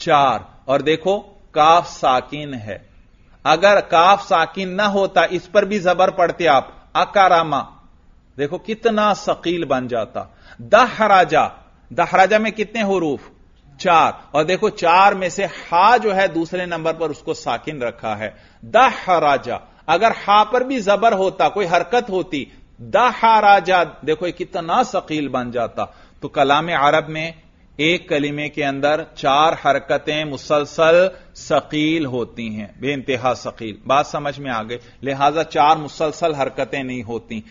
चार और देखो काफ साकिन है अगर काफ साकिन ना होता इस पर भी जबर पड़ते आप अकारामा देखो कितना सकील बन जाता दहराजा दहराजा में कितने हरूफ चार और देखो चार में से हा जो है दूसरे नंबर पर उसको साकिन रखा है द हराजा अगर हा पर भी जबर होता कोई हरकत होती द हराजा देखो कितना शकील बन जाता तो कलाम अरब में एक कलिमे के अंदर चार हरकतें मुसलसल शकील होती हैं बे इंतहा शकील बात समझ में आ गई लिहाजा चार मुसलसल हरकतें नहीं होती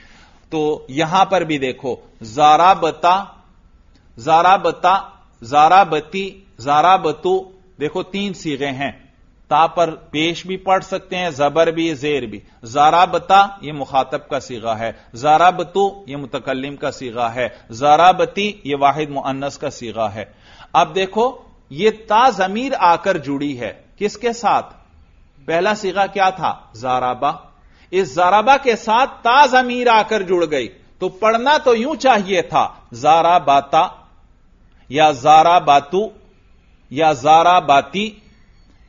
तो यहां पर भी देखो जारा बता जारा बता जाराबती जाराबतु देखो तीन सीगे हैं ता पर पेश भी पढ़ सकते हैं जबर भी जेर भी जाराबता यह मुखातब का सीगा है जाराबतु यह मुतकलम का सीगा है जाराबती यह वाहिद मुअन्नस का सीगा है अब देखो यह ता जमीर आकर जुड़ी है किसके साथ पहला सीगा क्या था जाराबा इस जाराबा के साथ ता जमीर आकर जुड़ गई तो पढ़ना तो यूं चाहिए था जाराबाता या जारा बातू या जारा बाती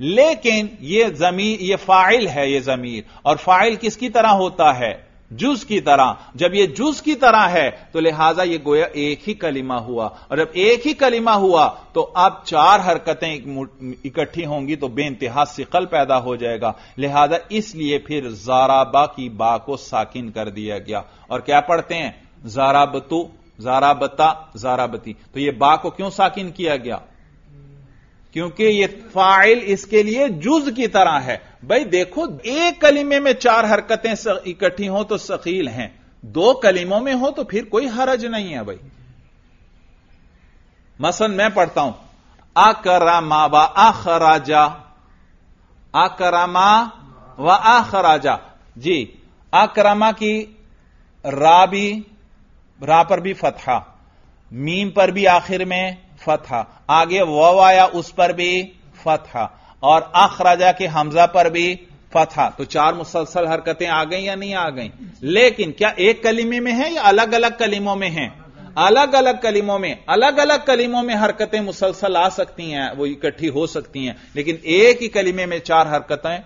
लेकिन यह जमीर यह फाइल है यह जमीर और फाइल किसकी तरह होता है जूस की तरह जब यह जूस की तरह है तो लिहाजा यह गोया एक ही कलिमा हुआ और जब एक ही कलिमा हुआ तो अब चार हरकतें इकट्ठी होंगी तो बेानतहा सिकल पैदा हो जाएगा लिहाजा इसलिए फिर जाराबा की बा को साकिन कर दिया गया और क्या पढ़ते हैं जाराबतू जाराबता जाराबती तो ये बा को क्यों साकिन किया गया क्योंकि ये फाइल इसके लिए जुज की तरह है भाई देखो एक कलीमे में चार हरकतें इकट्ठी हो तो सकील हैं दो कलीमों में हो तो फिर कोई हरज नहीं है भाई मसन मैं पढ़ता हूं अकरमा व आखराजा अकरमा व आखराजा जी अकरमा की राबी रा पर भी फतहा मीम पर भी आखिर में फतहा आगे वव आया उस पर भी फतहा और राजा के हमजा पर भी फतहा तो चार मुसलसल हरकतें आ गई या नहीं आ गई लेकिन क्या एक कलीमे में है या अलग अलग कलीमों में है अलग अलग कलीमों में अलग अलग कलीमों में हरकतें मुसलसल आ सकती हैं वो इकट्ठी हो सकती हैं लेकिन एक ही कलीमे में चार हरकतें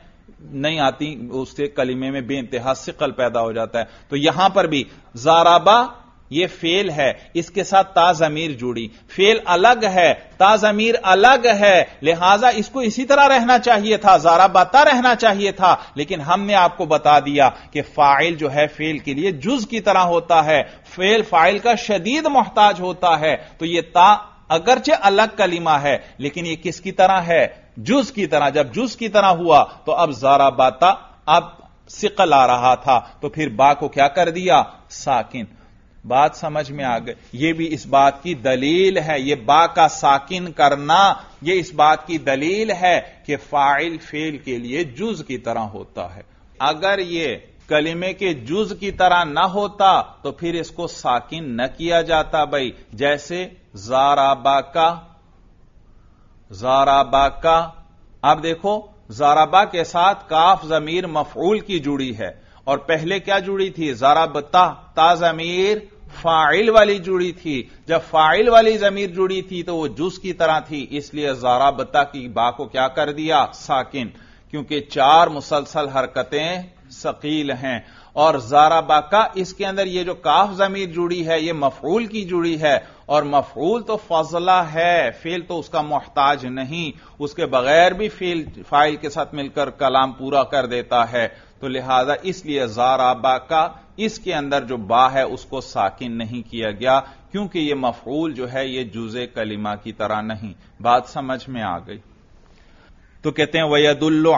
नहीं आती उससे कलीमे में बेानतहा सिकल पैदा हो जाता है तो यहां पर भी जाराबा ये फेल है इसके साथ ताजमीर जुड़ी फेल अलग है ताजमीर अलग है लिहाजा इसको इसी तरह रहना चाहिए था जारा बाता रहना चाहिए था लेकिन हमने आपको बता दिया कि फाइल जो है फेल के लिए जुज की तरह होता है फेल फाइल का शदीद मोहताज होता है तो यह ता अगरचे अलग कलीमा है लेकिन यह किसकी तरह है जुज की तरह जब जुज की तरह हुआ तो अब जारा बाता अब सिकल आ रहा था तो फिर बा को क्या कर दिया साकिन बात समझ में आ गई ये भी इस बात की दलील है ये बा का साकिन करना ये इस बात की दलील है कि फाइल फेल के लिए जुज की तरह होता है अगर ये कलिमे के जुज की तरह ना होता तो फिर इसको साकिन न किया जाता भाई जैसे जाराबा का जाराबा का अब देखो जाराबा के साथ काफ जमीर मफूल की जुड़ी है और पहले क्या जुड़ी थी जारा बत्ता ताज अमीर फाइल वाली जुड़ी थी जब फाइल वाली जमीर जुड़ी थी तो वो जूस की तरह थी इसलिए जारा बत्ता की बा को क्या कर दिया साकिन क्योंकि चार मुसलसल हरकतें सकील हैं और जाराबा का इसके अंदर ये जो काफ जमीर जुड़ी है ये मफूल की जुड़ी है और मफूल तो फजला है फेल तो उसका मोहताज नहीं उसके बगैर भी फेल फाइल के साथ मिलकर कलाम पूरा कर देता है तो लिहाजा इसलिए जाराबा का इसके अंदर जो बा है उसको साकिन नहीं किया गया क्योंकि यह मफूल जो है यह जुजे कलिमा की तरह नहीं बात समझ में आ गई तो कहते हैं वयदुल्लो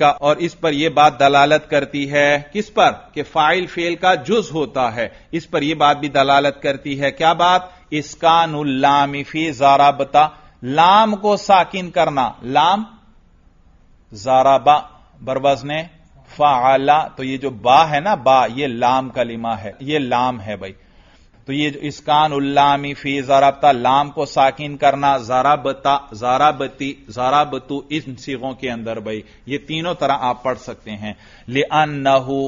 का और इस पर यह बात दलालत करती है किस पर कि फाइल फेल का जुज होता है इस पर यह बात भी दलालत करती है क्या बात इसकानुल्लामिफी जाराबता लाम को साकिन करना लाम जाराबा बरबज ने फाला तो ये जो बा है ना बा ये लाम कलिमा है ये लाम है भाई तो ये इसकान उल्लामी फी जराबता लाम को साकिन करना जराबता जराबती जराबतु इन सीगों के अंदर भाई ये तीनों तरह आप पढ़ सकते हैं ले अन नहू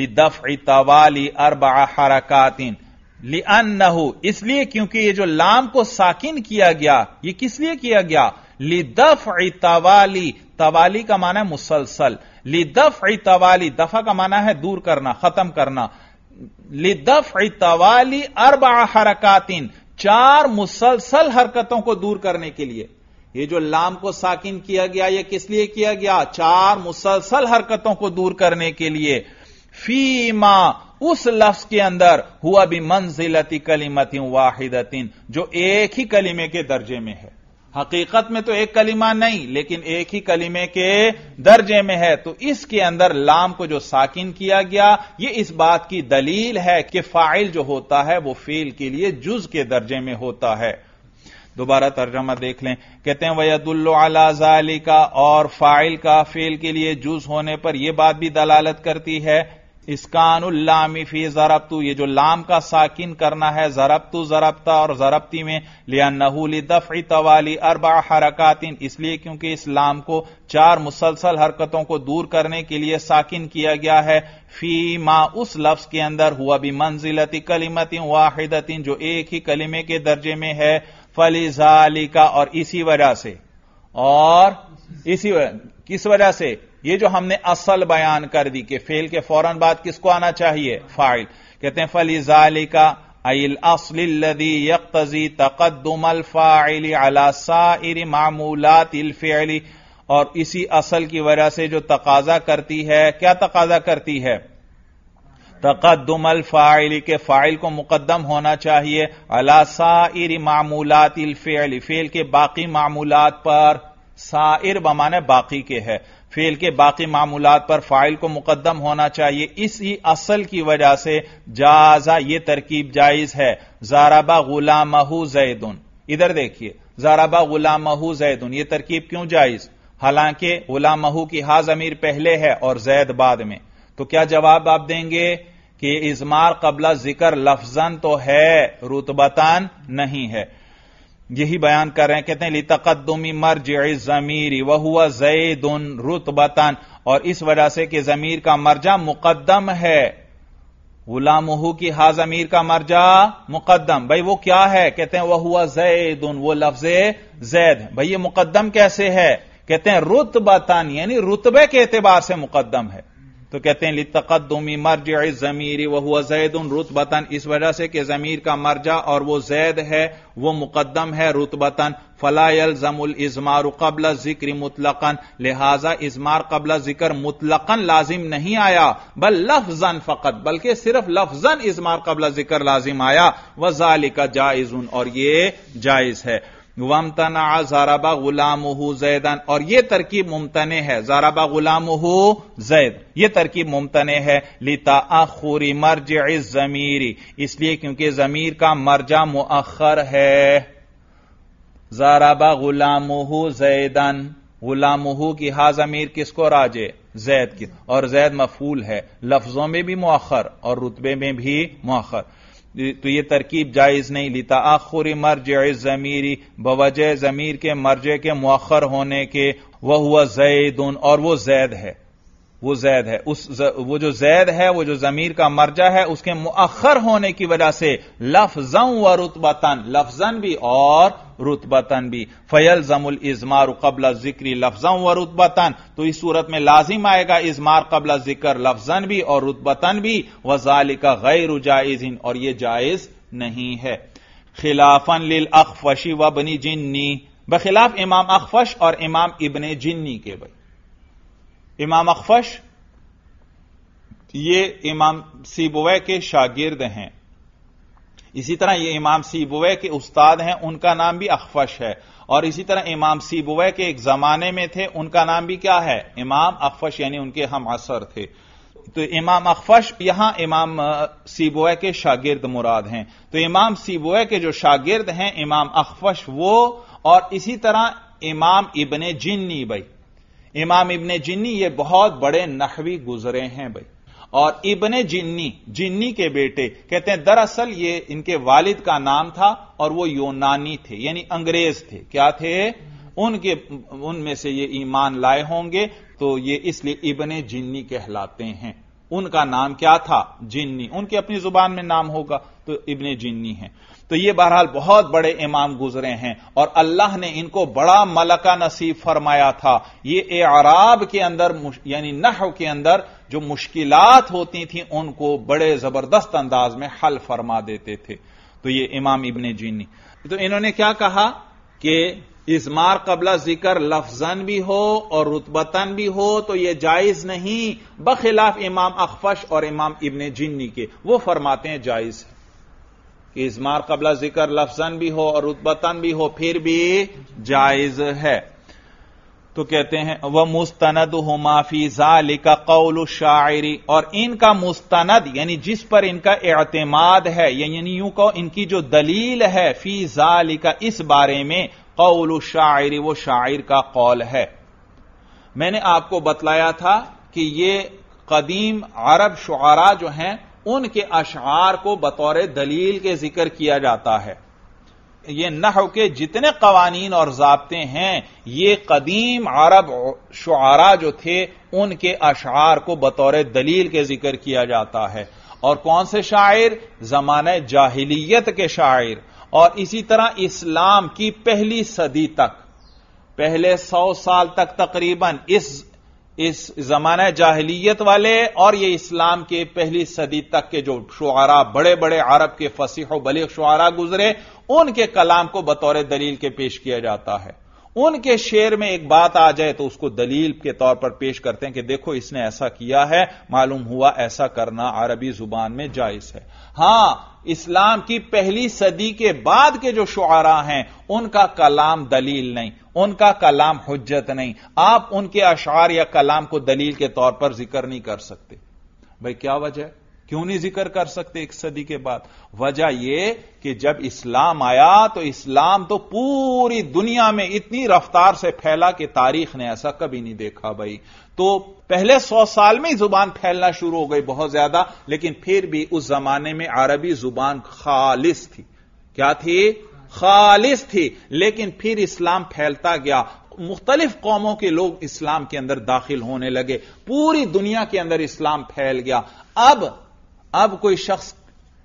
लिदफ तवाली अरबा हरकातिन ले अन नहू इसलिए क्योंकि ये जो लाम को साकिन किया गया ये किस लिए किया गया लिदफ तवाली तवाली का माना है मुसलसल लिदफ तवाली दफा का माना है दूर करना खत्म करना लिदफ तवाली अरब हरकतिन चार मुसलसल हरकतों को दूर करने के लिए ये जो लाम को साकिन किया गया यह किस लिए किया गया चार मुसलसल हरकतों को दूर करने के लिए फीमा उस लफ्ज के अंदर हुआ भी मंजिलती कलीमती वाहिदतिन जो एक ही कलीमे के दर्जे में है हकीकत में तो एक कलीमा नहीं लेकिन एक ही कलीमे के दर्जे में है तो इसके अंदर लाम को जो साकिन किया गया यह इस बात की दलील है कि फाइल जो होता है वो फेल के लिए जुज के दर्जे में होता है दोबारा तर्जमा देख लें कहते हैं वयदुल्लाजाली का और फाइल का फेल के लिए जुज होने पर यह बात भी दलालत करती है इसकानुल्लामी फी जरबतू ये जो लाम का साकिन करना है जरबतू जरबता और जरबती में लिया नहूली दफी तवाली अरबा हरकतिन इसलिए क्योंकि इस लाम को चार मुसलसल हरकतों को दूर करने के लिए साकिन किया गया है फी मा उस लफ्ज के अंदर हुआ भी मंजिलती कलीमती वाहिदतिन जो एक ही कलिमे के दर्जे में है फलिजाली का और इसी वजह से और इसी वजह किस वजह से ये जो हमने असल बयान कर दी कि फेल के फौरन बाद किसको आना चाहिए फाइल कहते हैं फलीजाली का अल असलदी यकतजी तकदम अलफाइली सा मामूलात इलफेली और इसी असल की वजह से जो तकाजा करती है क्या तकाजा करती है तकदम अलफाइली के फाइल को मुकदम होना चाहिए अला अलासाइर मामूलात इलफेली फेल के बाकी मामूलात पर सार बमाने बाकी के है फेल के बाकी मामूलत पर फाइल को मुकदम होना चाहिए इसी असल की वजह से जाजा ये तरकीब जायज है जाराबा महू जैदन इधर देखिए जाराबा महू जैदन ये तरकीब क्यों जायज हालांकि गुलामहू की हाज अमीर पहले है और जैद बाद में तो क्या जवाब आप देंगे कि इजमार कबला जिक्र लफजन तो है रुतबतान नहीं है यही बयान कर रहे हैं कहते हैं लितकदमी मर जमीरी वह हुआ दुन उन रुतबतन और इस वजह से कि जमीर का मर्जा मुकदम है गुलामहू की हा जमीर का मर्जा मुकदम भाई वो क्या है कहते हैं वह हुआ जैद उन वो लफ्ज जैद भाई ये मुकदम कैसे है कहते हैं रुतबतन यानी रुतबे के एतबार से मुकदम है तो कहते हैं तकदमी मर्ज जमीरी वह हुआ जैद उन रुतबतन इस वजह से कि जमीर का मर्जा और वो जैद है वो मुकदम है रुतबतन फलायल जमुल इजमार कबल जिक्र मुतलकन लिहाजा इजमार कबल जिक्र मुतलकन लाजिम नहीं आया बल लफजन फकत बल्कि सिर्फ लफजन इजमार कबल जिक्र लाजिम आया वजालिका जायजुन और ये जायज है वमतना जाराबा गुलाम जैदन और यह तरकीब मुमतन है जाराबा गुलाम जैद यह तरकीब मुमतन है लिता अखूरी मर्ज इस जमीरी इसलिए क्योंकि जमीर का मर्जा मुअखर है जाराबा गुलाम जैदन गुलाम की हा जमीर किसको राजे जैद की और जैद मफूल है लफ्जों में भी मौखर और रुतबे में भी मौखर तो ये तरकीब जायज नहीं लीता आखुर मर्ज जमीरी बवजह जमीर के मर्जे के मौखर होने के वह हुआ जैद और वो जैद है वो जैद है उस ज, वो जो जैद है वो जो जमीर का मर्जा है उसके मुअखर होने की वजह से लफजा व रुतबतन लफजन भी और रुतबतन भी फयल जमुल इजमार कबला जिक्री लफजों व रुतबतन तो इस सूरत में लाजिम आएगा इजमार कबला जिक्र लफजन भी और रुतबतन भी वजाली का गैर इन और यह जायज नहीं है खिलाफन लिल अखफशी व बनी जिन्नी बखिलाफ इमाम अखफश और इमाम इबन जिन्नी के भाई इमाम अखफश ये इमाम सीबोवे के शागिर्द हैं इसी तरह ये इमाम सीबोवे के उस्ताद हैं उनका नाम भी अखफश है और इसी तरह इमाम सीबोवे के एक जमाने में थे उनका नाम भी क्या है इमाम अखफश यानी उनके हम असर थे तो इमाम अखफश यहां इमाम सीबोए के शागिर्द मुराद हैं तो इमाम सीबोए के जो शागिर्द हैं इमाम अखफश वो और इसी तरह इमाम इबन जिन्नी भाई इमाम इबन जिन्नी ये बहुत बड़े नखवी गुजरे हैं भाई और इबन जिन्नी जिन्नी के बेटे कहते हैं दरअसल ये इनके वालिद का नाम था और वो योनानी थे यानी अंग्रेज थे क्या थे उनके उनमें से ये ईमान लाए होंगे तो ये इसलिए इबन जिन्नी कहलाते हैं उनका नाम क्या था जिन्नी उनके अपनी जुबान में नाम होगा तो इबन जिन्नी है तो ये बहरहाल बहुत बड़े इमाम गुजरे हैं और अल्लाह ने इनको बड़ा मलका नसीब फरमाया था ये ए आराब के अंदर यानी नह के अंदर जो मुश्किलात होती थी उनको बड़े जबरदस्त अंदाज में हल फरमा देते थे तो ये इमाम इबन जीनी तो इन्होंने क्या कहा कि इस मार कबला जिक्र लफजन भी हो और रुतबतन भी हो तो यह जायज नहीं बखिलाफ इमाम अखफश और इमाम इबन जिन्नी के वो फरमाते हैं जायज है इजमार कबला जिक्र लफजन भी हो और रुतबतन भी हो फिर भी जायज है तो कहते हैं वह मुस्तनद हो माफी जालिका कौल शायरी और इनका मुस्तनद यानी जिस पर इनका एतमाद है यानी यूं कहो इनकी जो दलील है फी जालिका इस बारे में कौल शायरी वो शायर का कौल है मैंने आपको बतलाया था कि ये कदीम अरब शुरा जो हैं उनके अशार को बतौर दलील के जिक्र किया जाता है यह नह के जितने कवानीन और जबते हैं ये कदीम अरब शुरा जो थे उनके अशार को बतौर दलील के जिक्र किया जाता है और कौन से शायर जमाने जाहिलियत के शायर और इसी तरह इस्लाम की पहली सदी तक पहले सौ साल तक तकरीबन इस इस जमाना जाहलीत वाले और ये इस्लाम के पहली सदी तक के जो शुआरा बड़े बड़े अरब के फसीह बलीग शुआरा गुजरे उनके कलाम को बतौर दलील के पेश किया जाता है उनके शेर में एक बात आ जाए तो उसको दलील के तौर पर पेश करते हैं कि देखो इसने ऐसा किया है मालूम हुआ ऐसा करना अरबी जुबान में जायज है हां इस्लाम की पहली सदी के बाद के जो शुआरा हैं उनका कलाम दलील नहीं उनका कलाम हजत नहीं आप उनके अशार या कलाम को दलील के तौर पर जिक्र नहीं कर सकते भाई क्या वजह है क्यों नहीं जिक्र कर सकते एक सदी के बाद वजह यह कि जब इस्लाम आया तो इस्लाम तो पूरी दुनिया में इतनी रफ्तार से फैला कि तारीख ने ऐसा कभी नहीं देखा भाई तो पहले सौ साल में ही जुबान फैलना शुरू हो गई बहुत ज्यादा लेकिन फिर भी उस जमाने में अरबी जुबान खालिश थी क्या थी खालिश थी लेकिन फिर इस्लाम फैलता गया मुख्तलिफ कौमों के लोग इस्लाम के अंदर दाखिल होने लगे पूरी दुनिया के अंदर इस्लाम फैल गया अब अब कोई शख्स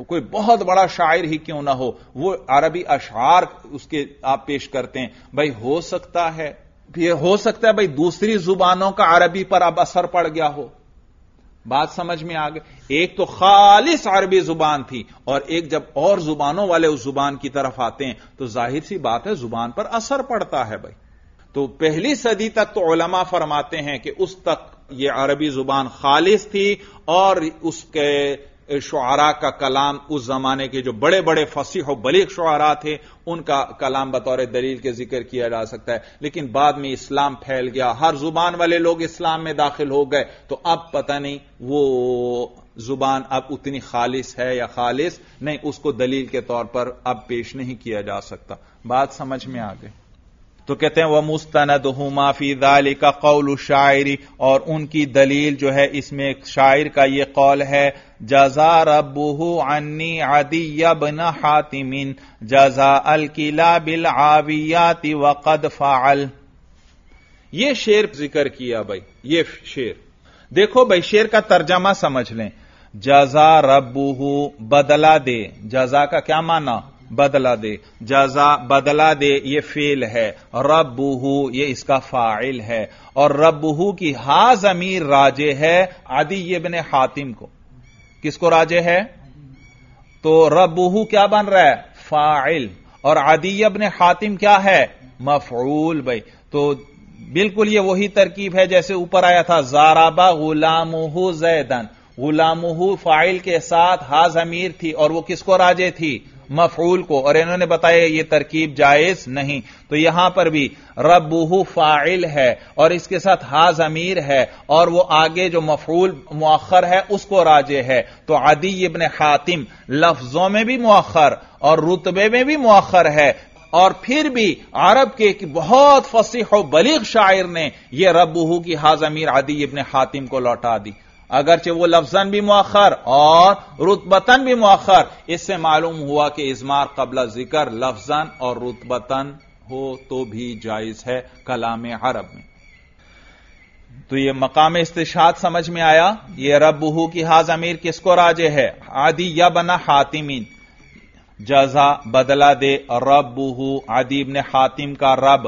कोई बहुत बड़ा शायर ही क्यों ना हो वो अरबी अशार उसके आप पेश करते हैं भाई हो सकता है ये हो सकता है भाई दूसरी जुबानों का अरबी पर अब असर पड़ गया हो बात समझ में आ गई एक तो खालिस अरबी जुबान थी और एक जब और जुबानों वाले उस जुबान की तरफ आते हैं तो जाहिर सी बात है जुबान पर असर पड़ता है भाई तो पहली सदी तक तो ओलमा फरमाते हैं कि उस तक यह अरबी जुबान खालिस थी और उसके शुरा का कलाम उस जमाने के जो बड़े बड़े फसीह और बलीग शुरा थे उनका कलाम बतौर दलील के जिक्र किया जा सकता है लेकिन बाद में इस्लाम फैल गया हर जुबान वाले लोग इस्लाम में दाखिल हो गए तो अब पता नहीं वो जुबान अब उतनी खालिश है या खालिस नहीं उसको दलील के तौर पर अब पेश नहीं किया जा सकता बात समझ में आ गई तो कहते हैं वह मुस्तनद माफी दाली का कौल शायरी और उनकी दलील जो है इसमें शायर का ये कौल है जजा रबू अन्नी आदि यबन हातिमिन जजा अल किला बिल आवियाति वक़द फ़ाल ये शेर जिक्र किया भाई ये शेर देखो भाई शेर का तर्जमा समझ लें जजा रबू बदला दे जजा का क्या माना बदला दे जजा बदला दे ये फेल है रबू ये इसका फाइल है और रबूहू की हा जमीर राजे है आदि ये बने हातिम को किसको राजे है तो रबू क्या बन रहा है फाइल और आदि अबन हातिम क्या है मफूल भाई तो बिल्कुल ये वही तरकीब है जैसे ऊपर आया था जाराबा गुलामू जैदन गुलामू फाइल के साथ हाज अमीर थी और वो किसको राजे थी मफूल को और इन्होंने बताया ये तरकीब जायज नहीं तो यहां पर भी रबूहू फाइल है और इसके साथ हाज अमीर है और वो आगे जो मफूल मुखर है उसको राजे है तो आदि इबन हातिम लफ्जों में भी मुखर और रुतबे में भी मुखर है और फिर भी अरब के एक बहुत फसीह बलीग शायर ने यह रबूहू की हाज अमीर आदि इबन हातिम को लौटा दी अगरचे वो लफ्जन भी मौखर और रुतबतन भी मौखर इससे मालूम हुआ कि इजमार कबला जिक्र लफ्जन और रुतबतन हो तो भी जायज है कलाम अरब में तो ये मकाम इस्तेशाद समझ में आया ये रबहू की हाज अमीर किसको राजे है आदि या बना हातिमीन जजा बदला दे रब बहू आदिब ने हातिम का रब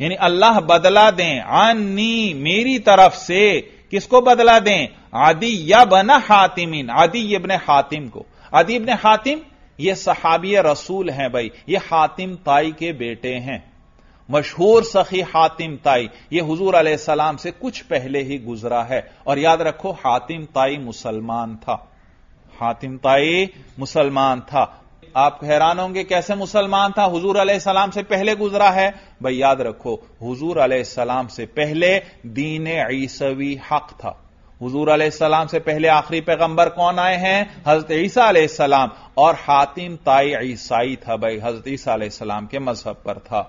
यानी अल्लाह बदला दें आनी मेरी तरफ से किसको बदला दें आदि या बना हातिम इन आदि इबन हातिम को आदि इबन हातिम ये सहाबी रसूल हैं भाई ये हातिम ताई के बेटे हैं मशहूर सखी हातिम ताई ये हजूर सलाम से कुछ पहले ही गुजरा है और याद रखो हातिम ताई मुसलमान था हातिम ताई मुसलमान था आप हैरान होंगे कैसे मुसलमान था हुजूर सलाम से पहले गुजरा है भाई याद रखो हुजूर सलाम से पहले दीन ईसवी हक था हुजूर सलाम से पहले आखिरी पैगंबर कौन आए हैं हजरत ईसा सलाम और हातिम ताई ईसाई था भाई हजरत ईसा सलाम के मजहब पर था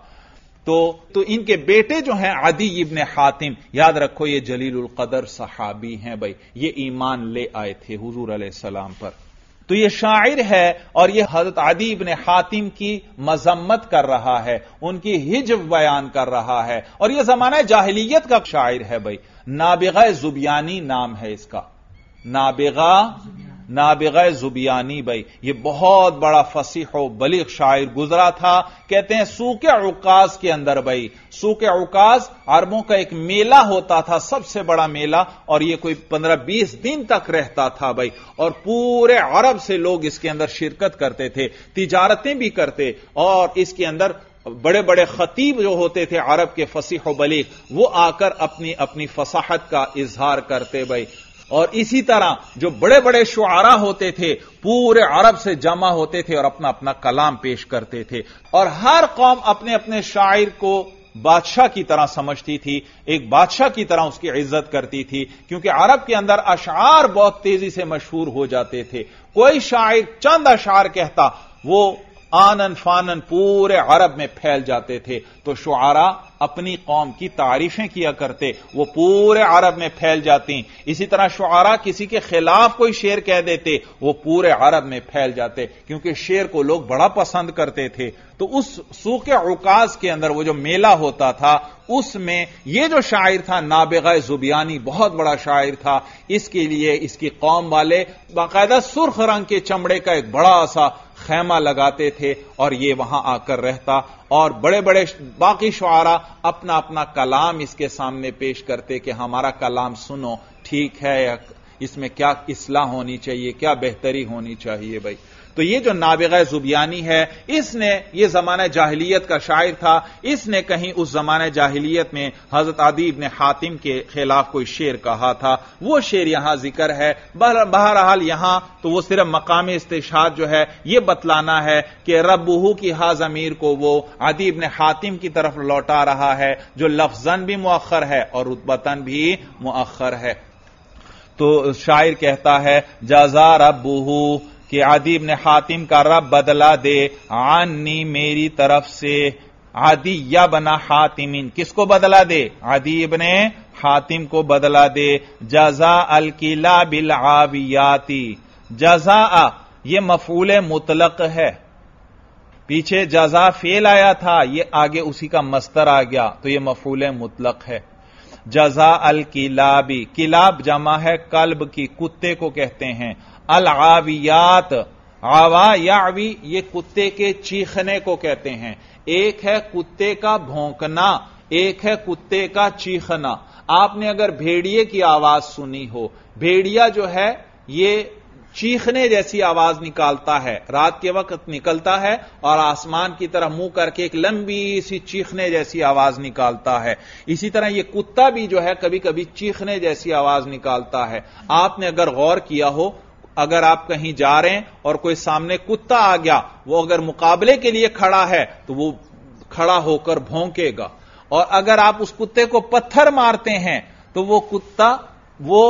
तो तो इनके बेटे जो हैं आदि इबन हातिम याद रखो ये जलील कदर सहाबी हैं भाई ये ईमान ले आए थे हुजूर सलाम पर तो यह शायर है और यह हजरत अदीब ने हातिम की मजम्मत कर रहा है उनकी हिजब बयान कर रहा है और यह जमाना जाहिलियत का शायर है भाई नाबिगा जुबियानी नाम है इसका नाबिगा नाबिगै जुबियानी बई ये बहुत बड़ा फसीह बलीग शायर गुजरा था कहते हैं सूके अकाज के अंदर बई सूके अकाज अरबों का एक मेला होता था सबसे बड़ा मेला और यह कोई पंद्रह बीस दिन तक रहता था बई और पूरे अरब से लोग इसके अंदर शिरकत करते थे तिजारतें भी करते और इसके अंदर बड़े बड़े खतीब जो होते थे अरब के फसीह बलीग वो आकर अपनी अपनी फसाहत का इजहार करते भाई और इसी तरह जो बड़े बड़े शुआरा होते थे पूरे अरब से जमा होते थे और अपना अपना कलाम पेश करते थे और हर कौम अपने अपने शायर को बादशाह की तरह समझती थी एक बादशाह की तरह उसकी इज्जत करती थी क्योंकि अरब के अंदर अशार बहुत तेजी से मशहूर हो जाते थे कोई शायर चंद अशार कहता वो आनन फानन पूरे अरब में फैल जाते थे तो शुआरा अपनी कौम की तारीफें किया करते वो पूरे अरब में फैल जाती इसी तरह शुआरा किसी के खिलाफ कोई शेर कह देते वो पूरे अरब में फैल जाते क्योंकि शेर को लोग बड़ा पसंद करते थे तो उस सूखे उकाज के अंदर वो जो मेला होता था उसमें ये जो शायर था नाबेगा जुबियानी बहुत बड़ा शायर था इसके लिए इसकी कौम वाले बाकायदा सुर्ख रंग के चमड़े का एक बड़ा सा खैमा लगाते थे और ये वहां आकर रहता और बड़े बड़े बाकी शुआरा अपना अपना कलाम इसके सामने पेश करते कि हमारा कलाम सुनो ठीक है इसमें क्या इसलाह होनी चाहिए क्या बेहतरी होनी चाहिए भाई तो ये जो नाबिगा जुबियानी है इसने ये जमाना जाहिलियत का शायर था इसने कहीं उस जमाना जाहिलियत में हजरत आदिब ने हातिम के खिलाफ कोई शेर कहा था वो शेर यहां जिक्र है बहरहाल यहां तो वो सिर्फ मकामी इस्तेशाद जो है ये बतलाना है कि रबहू की हाज अमीर को वो अदीब ने हातिम की तरफ लौटा रहा है जो लफजन भी मौखर है और रुतबतन भी मौखर है तो शायर कहता है जजा रबूहू कि आदि ने हातिम का रब बदला दे आनी मेरी तरफ से आदि या बना हातिमिन किसको बदला दे आदिब ने हातिम को बदला दे जजा अल किला बिल आवियाती जजा ये मफूल मुतलक है पीछे जजा फेल आया था ये आगे उसी का मस्तर आ गया तो ये मफूल मुतलक है जजा अल किलाबी किलाब जमा है कल्ब की कुत्ते को कहते हैं अल आवियात आवा यावी ये कुत्ते के चीखने को कहते हैं एक है कुत्ते का भौंकना एक है कुत्ते का चीखना आपने अगर भेड़िए की आवाज सुनी हो भेड़िया जो है ये चीखने जैसी आवाज निकालता है रात के वक्त निकलता है और आसमान की तरह मुंह करके एक लंबी सी चीखने जैसी आवाज निकालता है इसी तरह यह कुत्ता भी जो है कभी कभी चीखने जैसी आवाज निकालता है आपने अगर गौर किया हो अगर आप कहीं जा रहे हैं और कोई सामने कुत्ता आ गया वो अगर मुकाबले के लिए खड़ा है तो वो खड़ा होकर भोंकेगा और अगर आप उस कुत्ते को पत्थर मारते हैं तो वो कुत्ता वो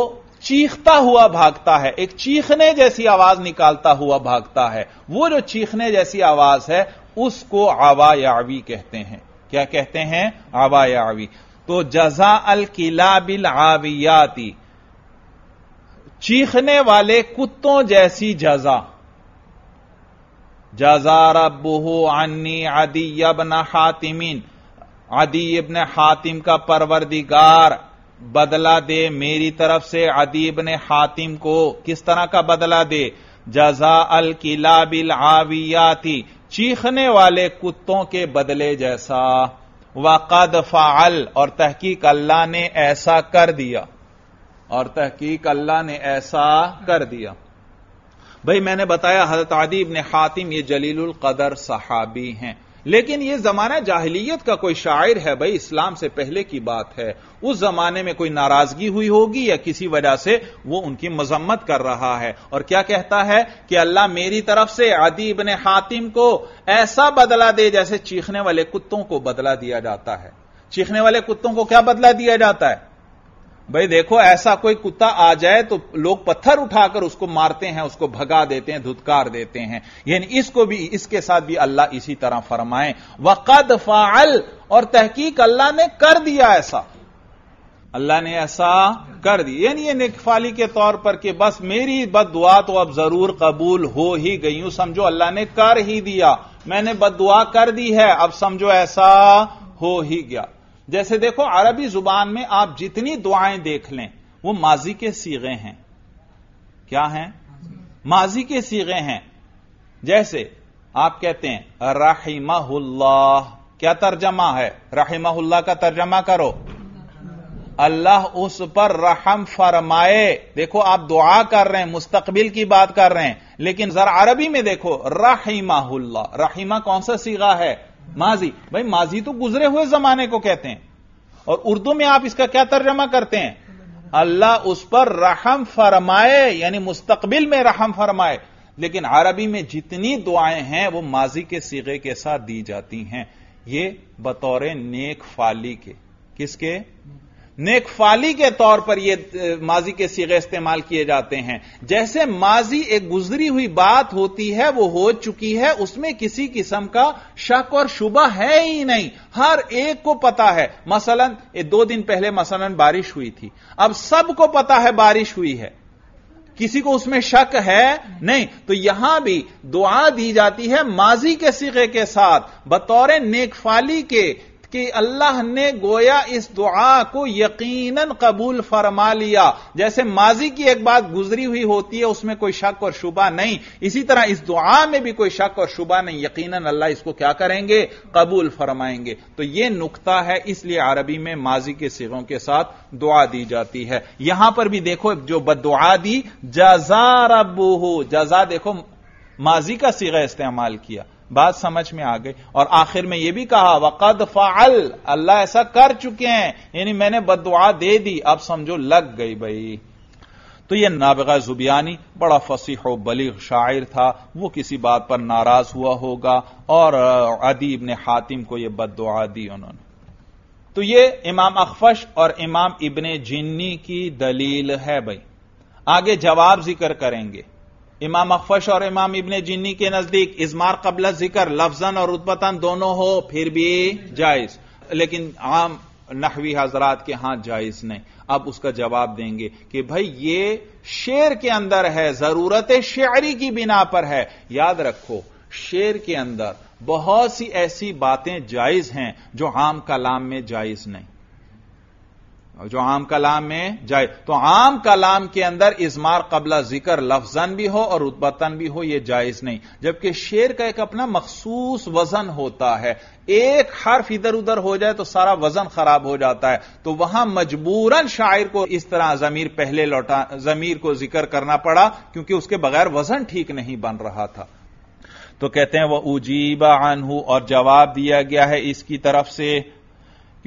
चीखता हुआ भागता है एक चीखने जैसी आवाज निकालता हुआ भागता है वो जो चीखने जैसी आवाज है उसको आवायावी कहते हैं क्या कहते हैं आवायावी तो जजा अल किला बिल आवियाती चीखने वाले कुत्तों जैसी जजा जजा रबू अन्नी आदि यबन हातिमिन आदि इबन हातिम का परवरदिगार बदला दे मेरी तरफ से अदीब ने हातिम को किस तरह का बदला दे जजा अल किला बिल आवियाती चीखने वाले कुत्तों के बदले जैसा वकद फाल और तहकीक अल्लाह ने ऐसा कर दिया और तहकीक अल्लाह ने ऐसा कर दिया भाई मैंने बताया हजरत आदि ने हातिम ये जलीलुल कदर सहाबी हैं लेकिन यह जमाना जाहिलियत का कोई शायर है भाई इस्लाम से पहले की बात है उस जमाने में कोई नाराजगी हुई होगी या किसी वजह से वो उनकी मजम्मत कर रहा है और क्या कहता है कि अल्लाह मेरी तरफ से आदि ने हातिम को ऐसा बदला दे जैसे चीखने वाले कुत्तों को बदला दिया जाता है चीखने वाले कुत्तों को क्या बदला दिया जाता है भाई देखो ऐसा कोई कुत्ता आ जाए तो लोग पत्थर उठाकर उसको मारते हैं उसको भगा देते हैं धुतकार देते हैं यानी इसको भी इसके साथ भी अल्लाह इसी तरह फरमाए वक़द फाल और तहकीक अल्लाह ने कर दिया ऐसा अल्लाह ने ऐसा कर दिया यानी ये निकफाली के तौर पर कि बस मेरी बद दुआ तो अब जरूर कबूल हो ही गई हूं समझो अल्लाह ने कर ही दिया मैंने बद दुआ कर दी है अब समझो ऐसा हो ही गया जैसे देखो अरबी जुबान में आप जितनी दुआएं देख लें वो माजी के सीगे हैं क्या हैं माजी के सीगे हैं जैसे आप कहते हैं रहीमहुल्लाह क्या तर्जमा है रहीमहुल्लाह का तर्जमा करो अल्लाह उस पर रहम फरमाए देखो आप दुआ कर रहे हैं मुस्तकबिल की बात कर रहे हैं लेकिन जरा अरबी में देखो रहीमहुल्लाह रहीमा कौन सा सीगा है माजी भाई माजी तो गुजरे हुए जमाने को कहते हैं और उर्दू में आप इसका क्या तर्जमा करते हैं अल्लाह उस पर रहम फरमाए यानी मुस्तकबिल में रहम फरमाए लेकिन अरबी में जितनी दुआएं हैं वो माजी के सीगे के साथ दी जाती हैं ये बतौर नेक फाली के किसके नेकफाली के तौर पर यह माजी के सीगे इस्तेमाल किए जाते हैं जैसे माजी एक गुजरी हुई बात होती है वो हो चुकी है उसमें किसी किस्म का शक और शुबा है ही नहीं हर एक को पता है मसलन ये दो दिन पहले मसलन बारिश हुई थी अब सबको पता है बारिश हुई है किसी को उसमें शक है नहीं तो यहां भी दुआ दी जाती है माजी के सिगे के साथ बतौर नेकफाली के कि अल्लाह ने गोया इस दुआ को यकीनन कबूल फरमा लिया जैसे माजी की एक बात गुजरी हुई होती है उसमें कोई शक और शुबा नहीं इसी तरह इस दुआ में भी कोई शक और शुबा नहीं यकीनन अल्लाह इसको क्या करेंगे कबूल फरमाएंगे तो यह नुकता है इसलिए अरबी में माजी के सिरों के साथ दुआ दी जाती है यहां पर भी देखो जो बदुआ दी जजा रबू जजा देखो माजी का सिगा इस्तेमाल किया बात समझ में आ गई और आखिर में यह भी कहा वक़द फ़ाल अल्लाह ऐसा कर चुके हैं यानी मैंने बदुआ दे दी अब समझो लग गई भाई तो यह नाबगा जुबियानी बड़ा फसीह व बलीग शायर था वो किसी बात पर नाराज हुआ होगा और अदीब ने हातिम को यह बदुआ दी उन्होंने तो ये इमाम अखफश और इमाम इबन जिन्नी की दलील है भाई आगे जवाब जिक्र करेंगे इमाम अखफश और इमाम इबन जिन्नी के नजदीक इजमार कबल जिक्र लफजन और उत्पतन दोनों हो फिर भी जायज लेकिन आम नहवी हजरात के हाथ जायज नहीं अब उसका जवाब देंगे कि भाई ये शेर के अंदर है जरूरत शेरी की बिना पर है याद रखो शेर के अंदर बहुत सी ऐसी बातें जायज हैं जो आम कलाम में जायज नहीं जो आम कलाम में जाए तो आम कलाम के अंदर इसमार कबला जिक्र लफजन भी हो और उत्पतन भी हो यह जायज नहीं जबकि शेर का एक अपना मखसूस वजन होता है एक हर्फ इधर उधर हो जाए तो सारा वजन खराब हो जाता है तो वहां मजबूरन शायर को इस तरह जमीर पहले लौटा जमीर को जिक्र करना पड़ा क्योंकि उसके बगैर वजन ठीक नहीं बन रहा था तो कहते हैं वह उजीबा अनहू और जवाब दिया गया है इसकी तरफ से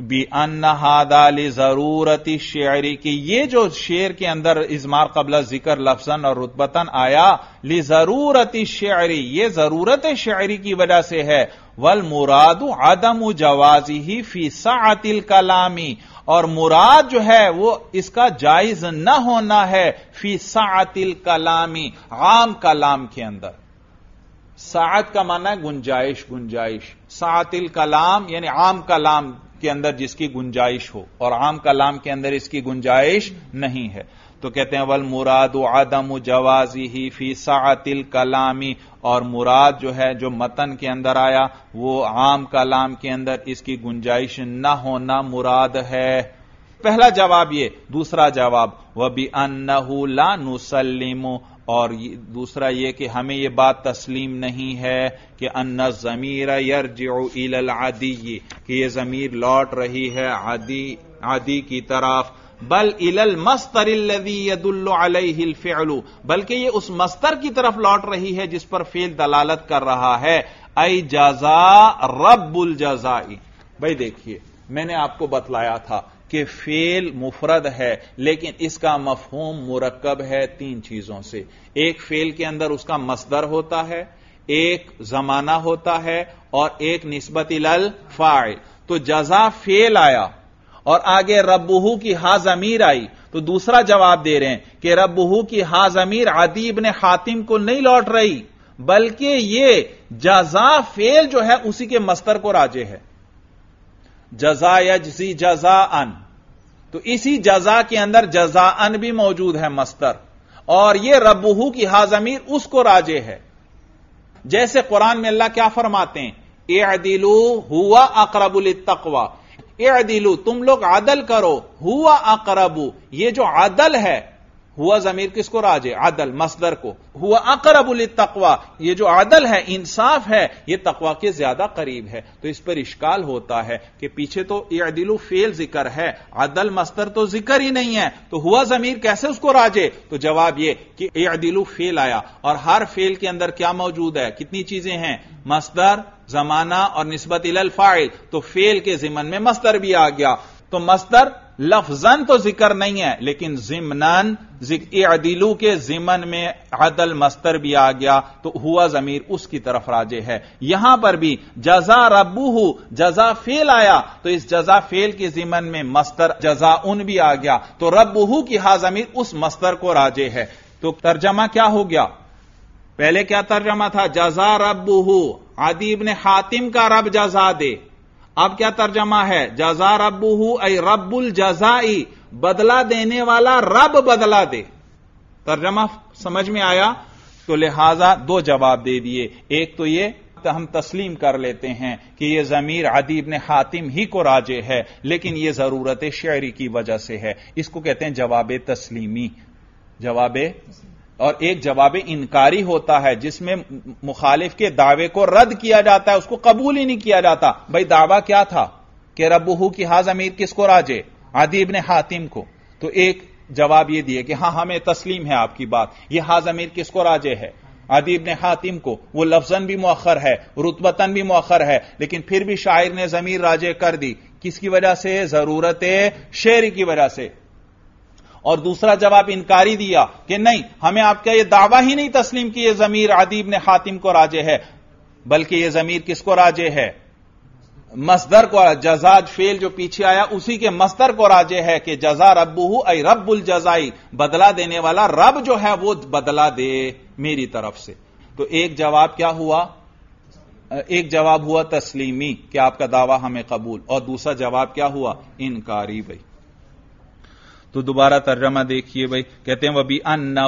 बी अन हादाली जरूरती शेरी की ये जो शेर के अंदर इजमार कबला जिक्र लफसन और रुतबतन आया ली जरूरती शेरी ये जरूरत शेरी की वजह से है वल मुरादु आदम जवाजी ही फी सातिल कलामी और मुराद जो है वो इसका जायज न होना है फी सातिल कलामी आम कलाम के अंदर सात का माना है गुंजाइश गुंजाइश सातिल कलाम यानी आम कलाम के अंदर जिसकी गुंजाइश हो और आम कलाम के अंदर इसकी गुंजाइश नहीं है तो कहते हैं वल मुराद आदम जवाजी ही फी सातिल कलामी और मुराद जो है जो मतन के अंदर आया वो आम कलाम के अंदर इसकी गुंजाइश न होना मुराद है पहला जवाब ये दूसरा जवाब वह भी अन्नहू ला नुसलिमो और दूसरा यह कि हमें यह बात तस्लीम नहीं है कि अन्न जमीर यर आदि कि ये जमीर लौट रही है आदि आदि की तरफ बल इलल मस्तर फेलू बल्कि ये उस मस्तर की तरफ लौट रही है जिस पर फेल दलालत कर रहा है आई जजा रबुल जजाई भाई देखिए मैंने आपको बतलाया था कि फेल मुफरद है लेकिन इसका मफहूम मुरकब है तीन चीजों से एक फेल के अंदर उसका मसदर होता है एक जमाना होता है और एक नस्बत लल फाइल तो जजा फेल आया और आगे रबहू की हा जमीर आई तो दूसरा जवाब दे रहे हैं कि रबहू की हा जमीर आदिब ने हातिम को नहीं लौट रही बल्कि ये जजा फेल जो है उसी के मस्तर को राजे है जजा यजी जजा अन तो इसी जजा के अंदर जजा अन भी मौजूद है मस्तर और यह रबहू की हाजमीर उसको राजे है जैसे कुरान में अल्लाह क्या फरमाते हैं ए हुआ अकरबुल तकवा ए तुम लोग आदल करो हुआ अकरबू ये जो आदल है हुआ जमीर किसको राज है आदल मसदर को हुआ अकरबुल तकवा ये जो आदल है इंसाफ है यह तकवा के ज्यादा करीब है तो इस पर इश्काल होता है कि पीछे तो अदिलु फेल जिक्र है आदल मस्तर तो जिक्र ही नहीं है तो हुआ जमीर कैसे उसको राजे तो जवाब ये कि अदिलु फेल आया और हर फेल के अंदर क्या मौजूद है कितनी चीजें हैं मस्तर जमाना और नस्बत इलल फाइल तो फेल के जिमन में मस्तर भी आ गया तो मस्तर लफजन तो जिक्र नहीं है लेकिन जिमनन अदिलू के जिमन में अदल मस्तर भी आ गया तो हुआ जमीर उसकी तरफ राजे है यहां पर भी जजा रबू हु जजा फेल आया तो इस जजा फेल के जिमन में मस्तर जजा उन भी आ गया तो रबूहू की हा जमीर उस मस्तर को राजे है तो तर्जमा क्या हो गया पहले क्या तर्जमा था जजा रबूहू आदिब ने हातिम का रब जजा दे अब क्या तर्जमा है जजा रबू ऐ रबुल जजाई बदला देने वाला रब बदला दे तर्जमा समझ में आया तो लिहाजा दो जवाब दे दिए एक तो ये तो हम तस्लीम कर लेते हैं कि यह जमीर अदीब ने हातिम ही को राजे है लेकिन यह जरूरत शायरी की वजह से है इसको कहते हैं जवाब तस्लीमी जवाब और एक जवाब इनकारी होता है जिसमें मुखालिफ के दावे को रद्द किया जाता है उसको कबूल ही नहीं किया जाता भाई दावा क्या था कि रबूहू की हाज अमीर किसको राजे आदिब ने हातिम को तो एक जवाब यह दिए कि हां हमें तस्लीम है आपकी बात यह हाज अमीर किसको राजे है अदीब ने हातिम को वो लफजन भी मौखर है रुतबतन भी मौखर है लेकिन फिर भी शायर ने जमीर राजे कर दी किसकी वजह से जरूरत शेर की वजह से और दूसरा जवाब इंकारी दिया कि नहीं हमें आपका यह दावा ही नहीं तस्लीम कि यह जमीर आदिब ने हातिम को राजे है बल्कि यह जमीर किसको राजे है मस्दर को जजाज फेल जो पीछे आया उसी के मस्तर को राजे है कि जजा रबू अय रबुल जजाई बदला देने वाला रब जो है वो बदला दे मेरी तरफ से तो एक जवाब क्या हुआ एक जवाब हुआ तस्लीमी कि आपका दावा हमें कबूल और दूसरा जवाब क्या हुआ इनकारी भाई तो दोबारा तर्जमा देखिए भाई कहते हैं वह बी अन्ना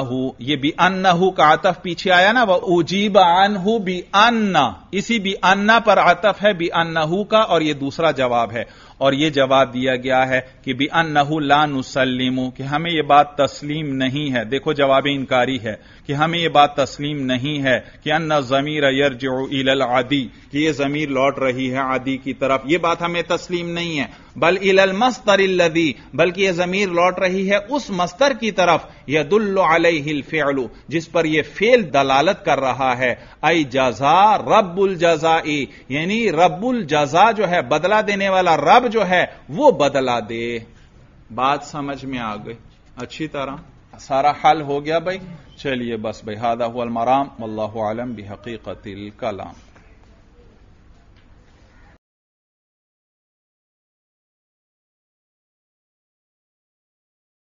ये बी अन्ना का आतफ पीछे आया ना वह उजीब अन बी अन्ना इसी बी अन्ना पर आतफ है बी अन्ना का और यह दूसरा जवाब है और यह जवाब दिया गया है कि बी अन्ना लानुसलीमू लानुसलिमू कि हमें यह बात तस्लीम नहीं है देखो जवाब इनकारी है कि हमें यह बात तस्लीम नहीं है कि अन्ना जमीर अयर जो इल आदि कि यह जमीर लौट रही है आदि की तरफ यह बात हमें तस्लीम नहीं है बल इलल मस्तर लदी बल्कि यह जमीर लौट रही है उस मस्तर की तरफ हिल फेलू जिस पर यह फेल दलालत कर रहा है अई जजा रबुल जजाई यानी रबुल जजा जो है बदला देने वाला रब जो है वो बदला दे बात समझ में आ गई अच्छी तरह सारा हल हो गया भाई चलिए बस भाई हादा हुआ मराम अल्लाह आलम भी हकीकत कलाम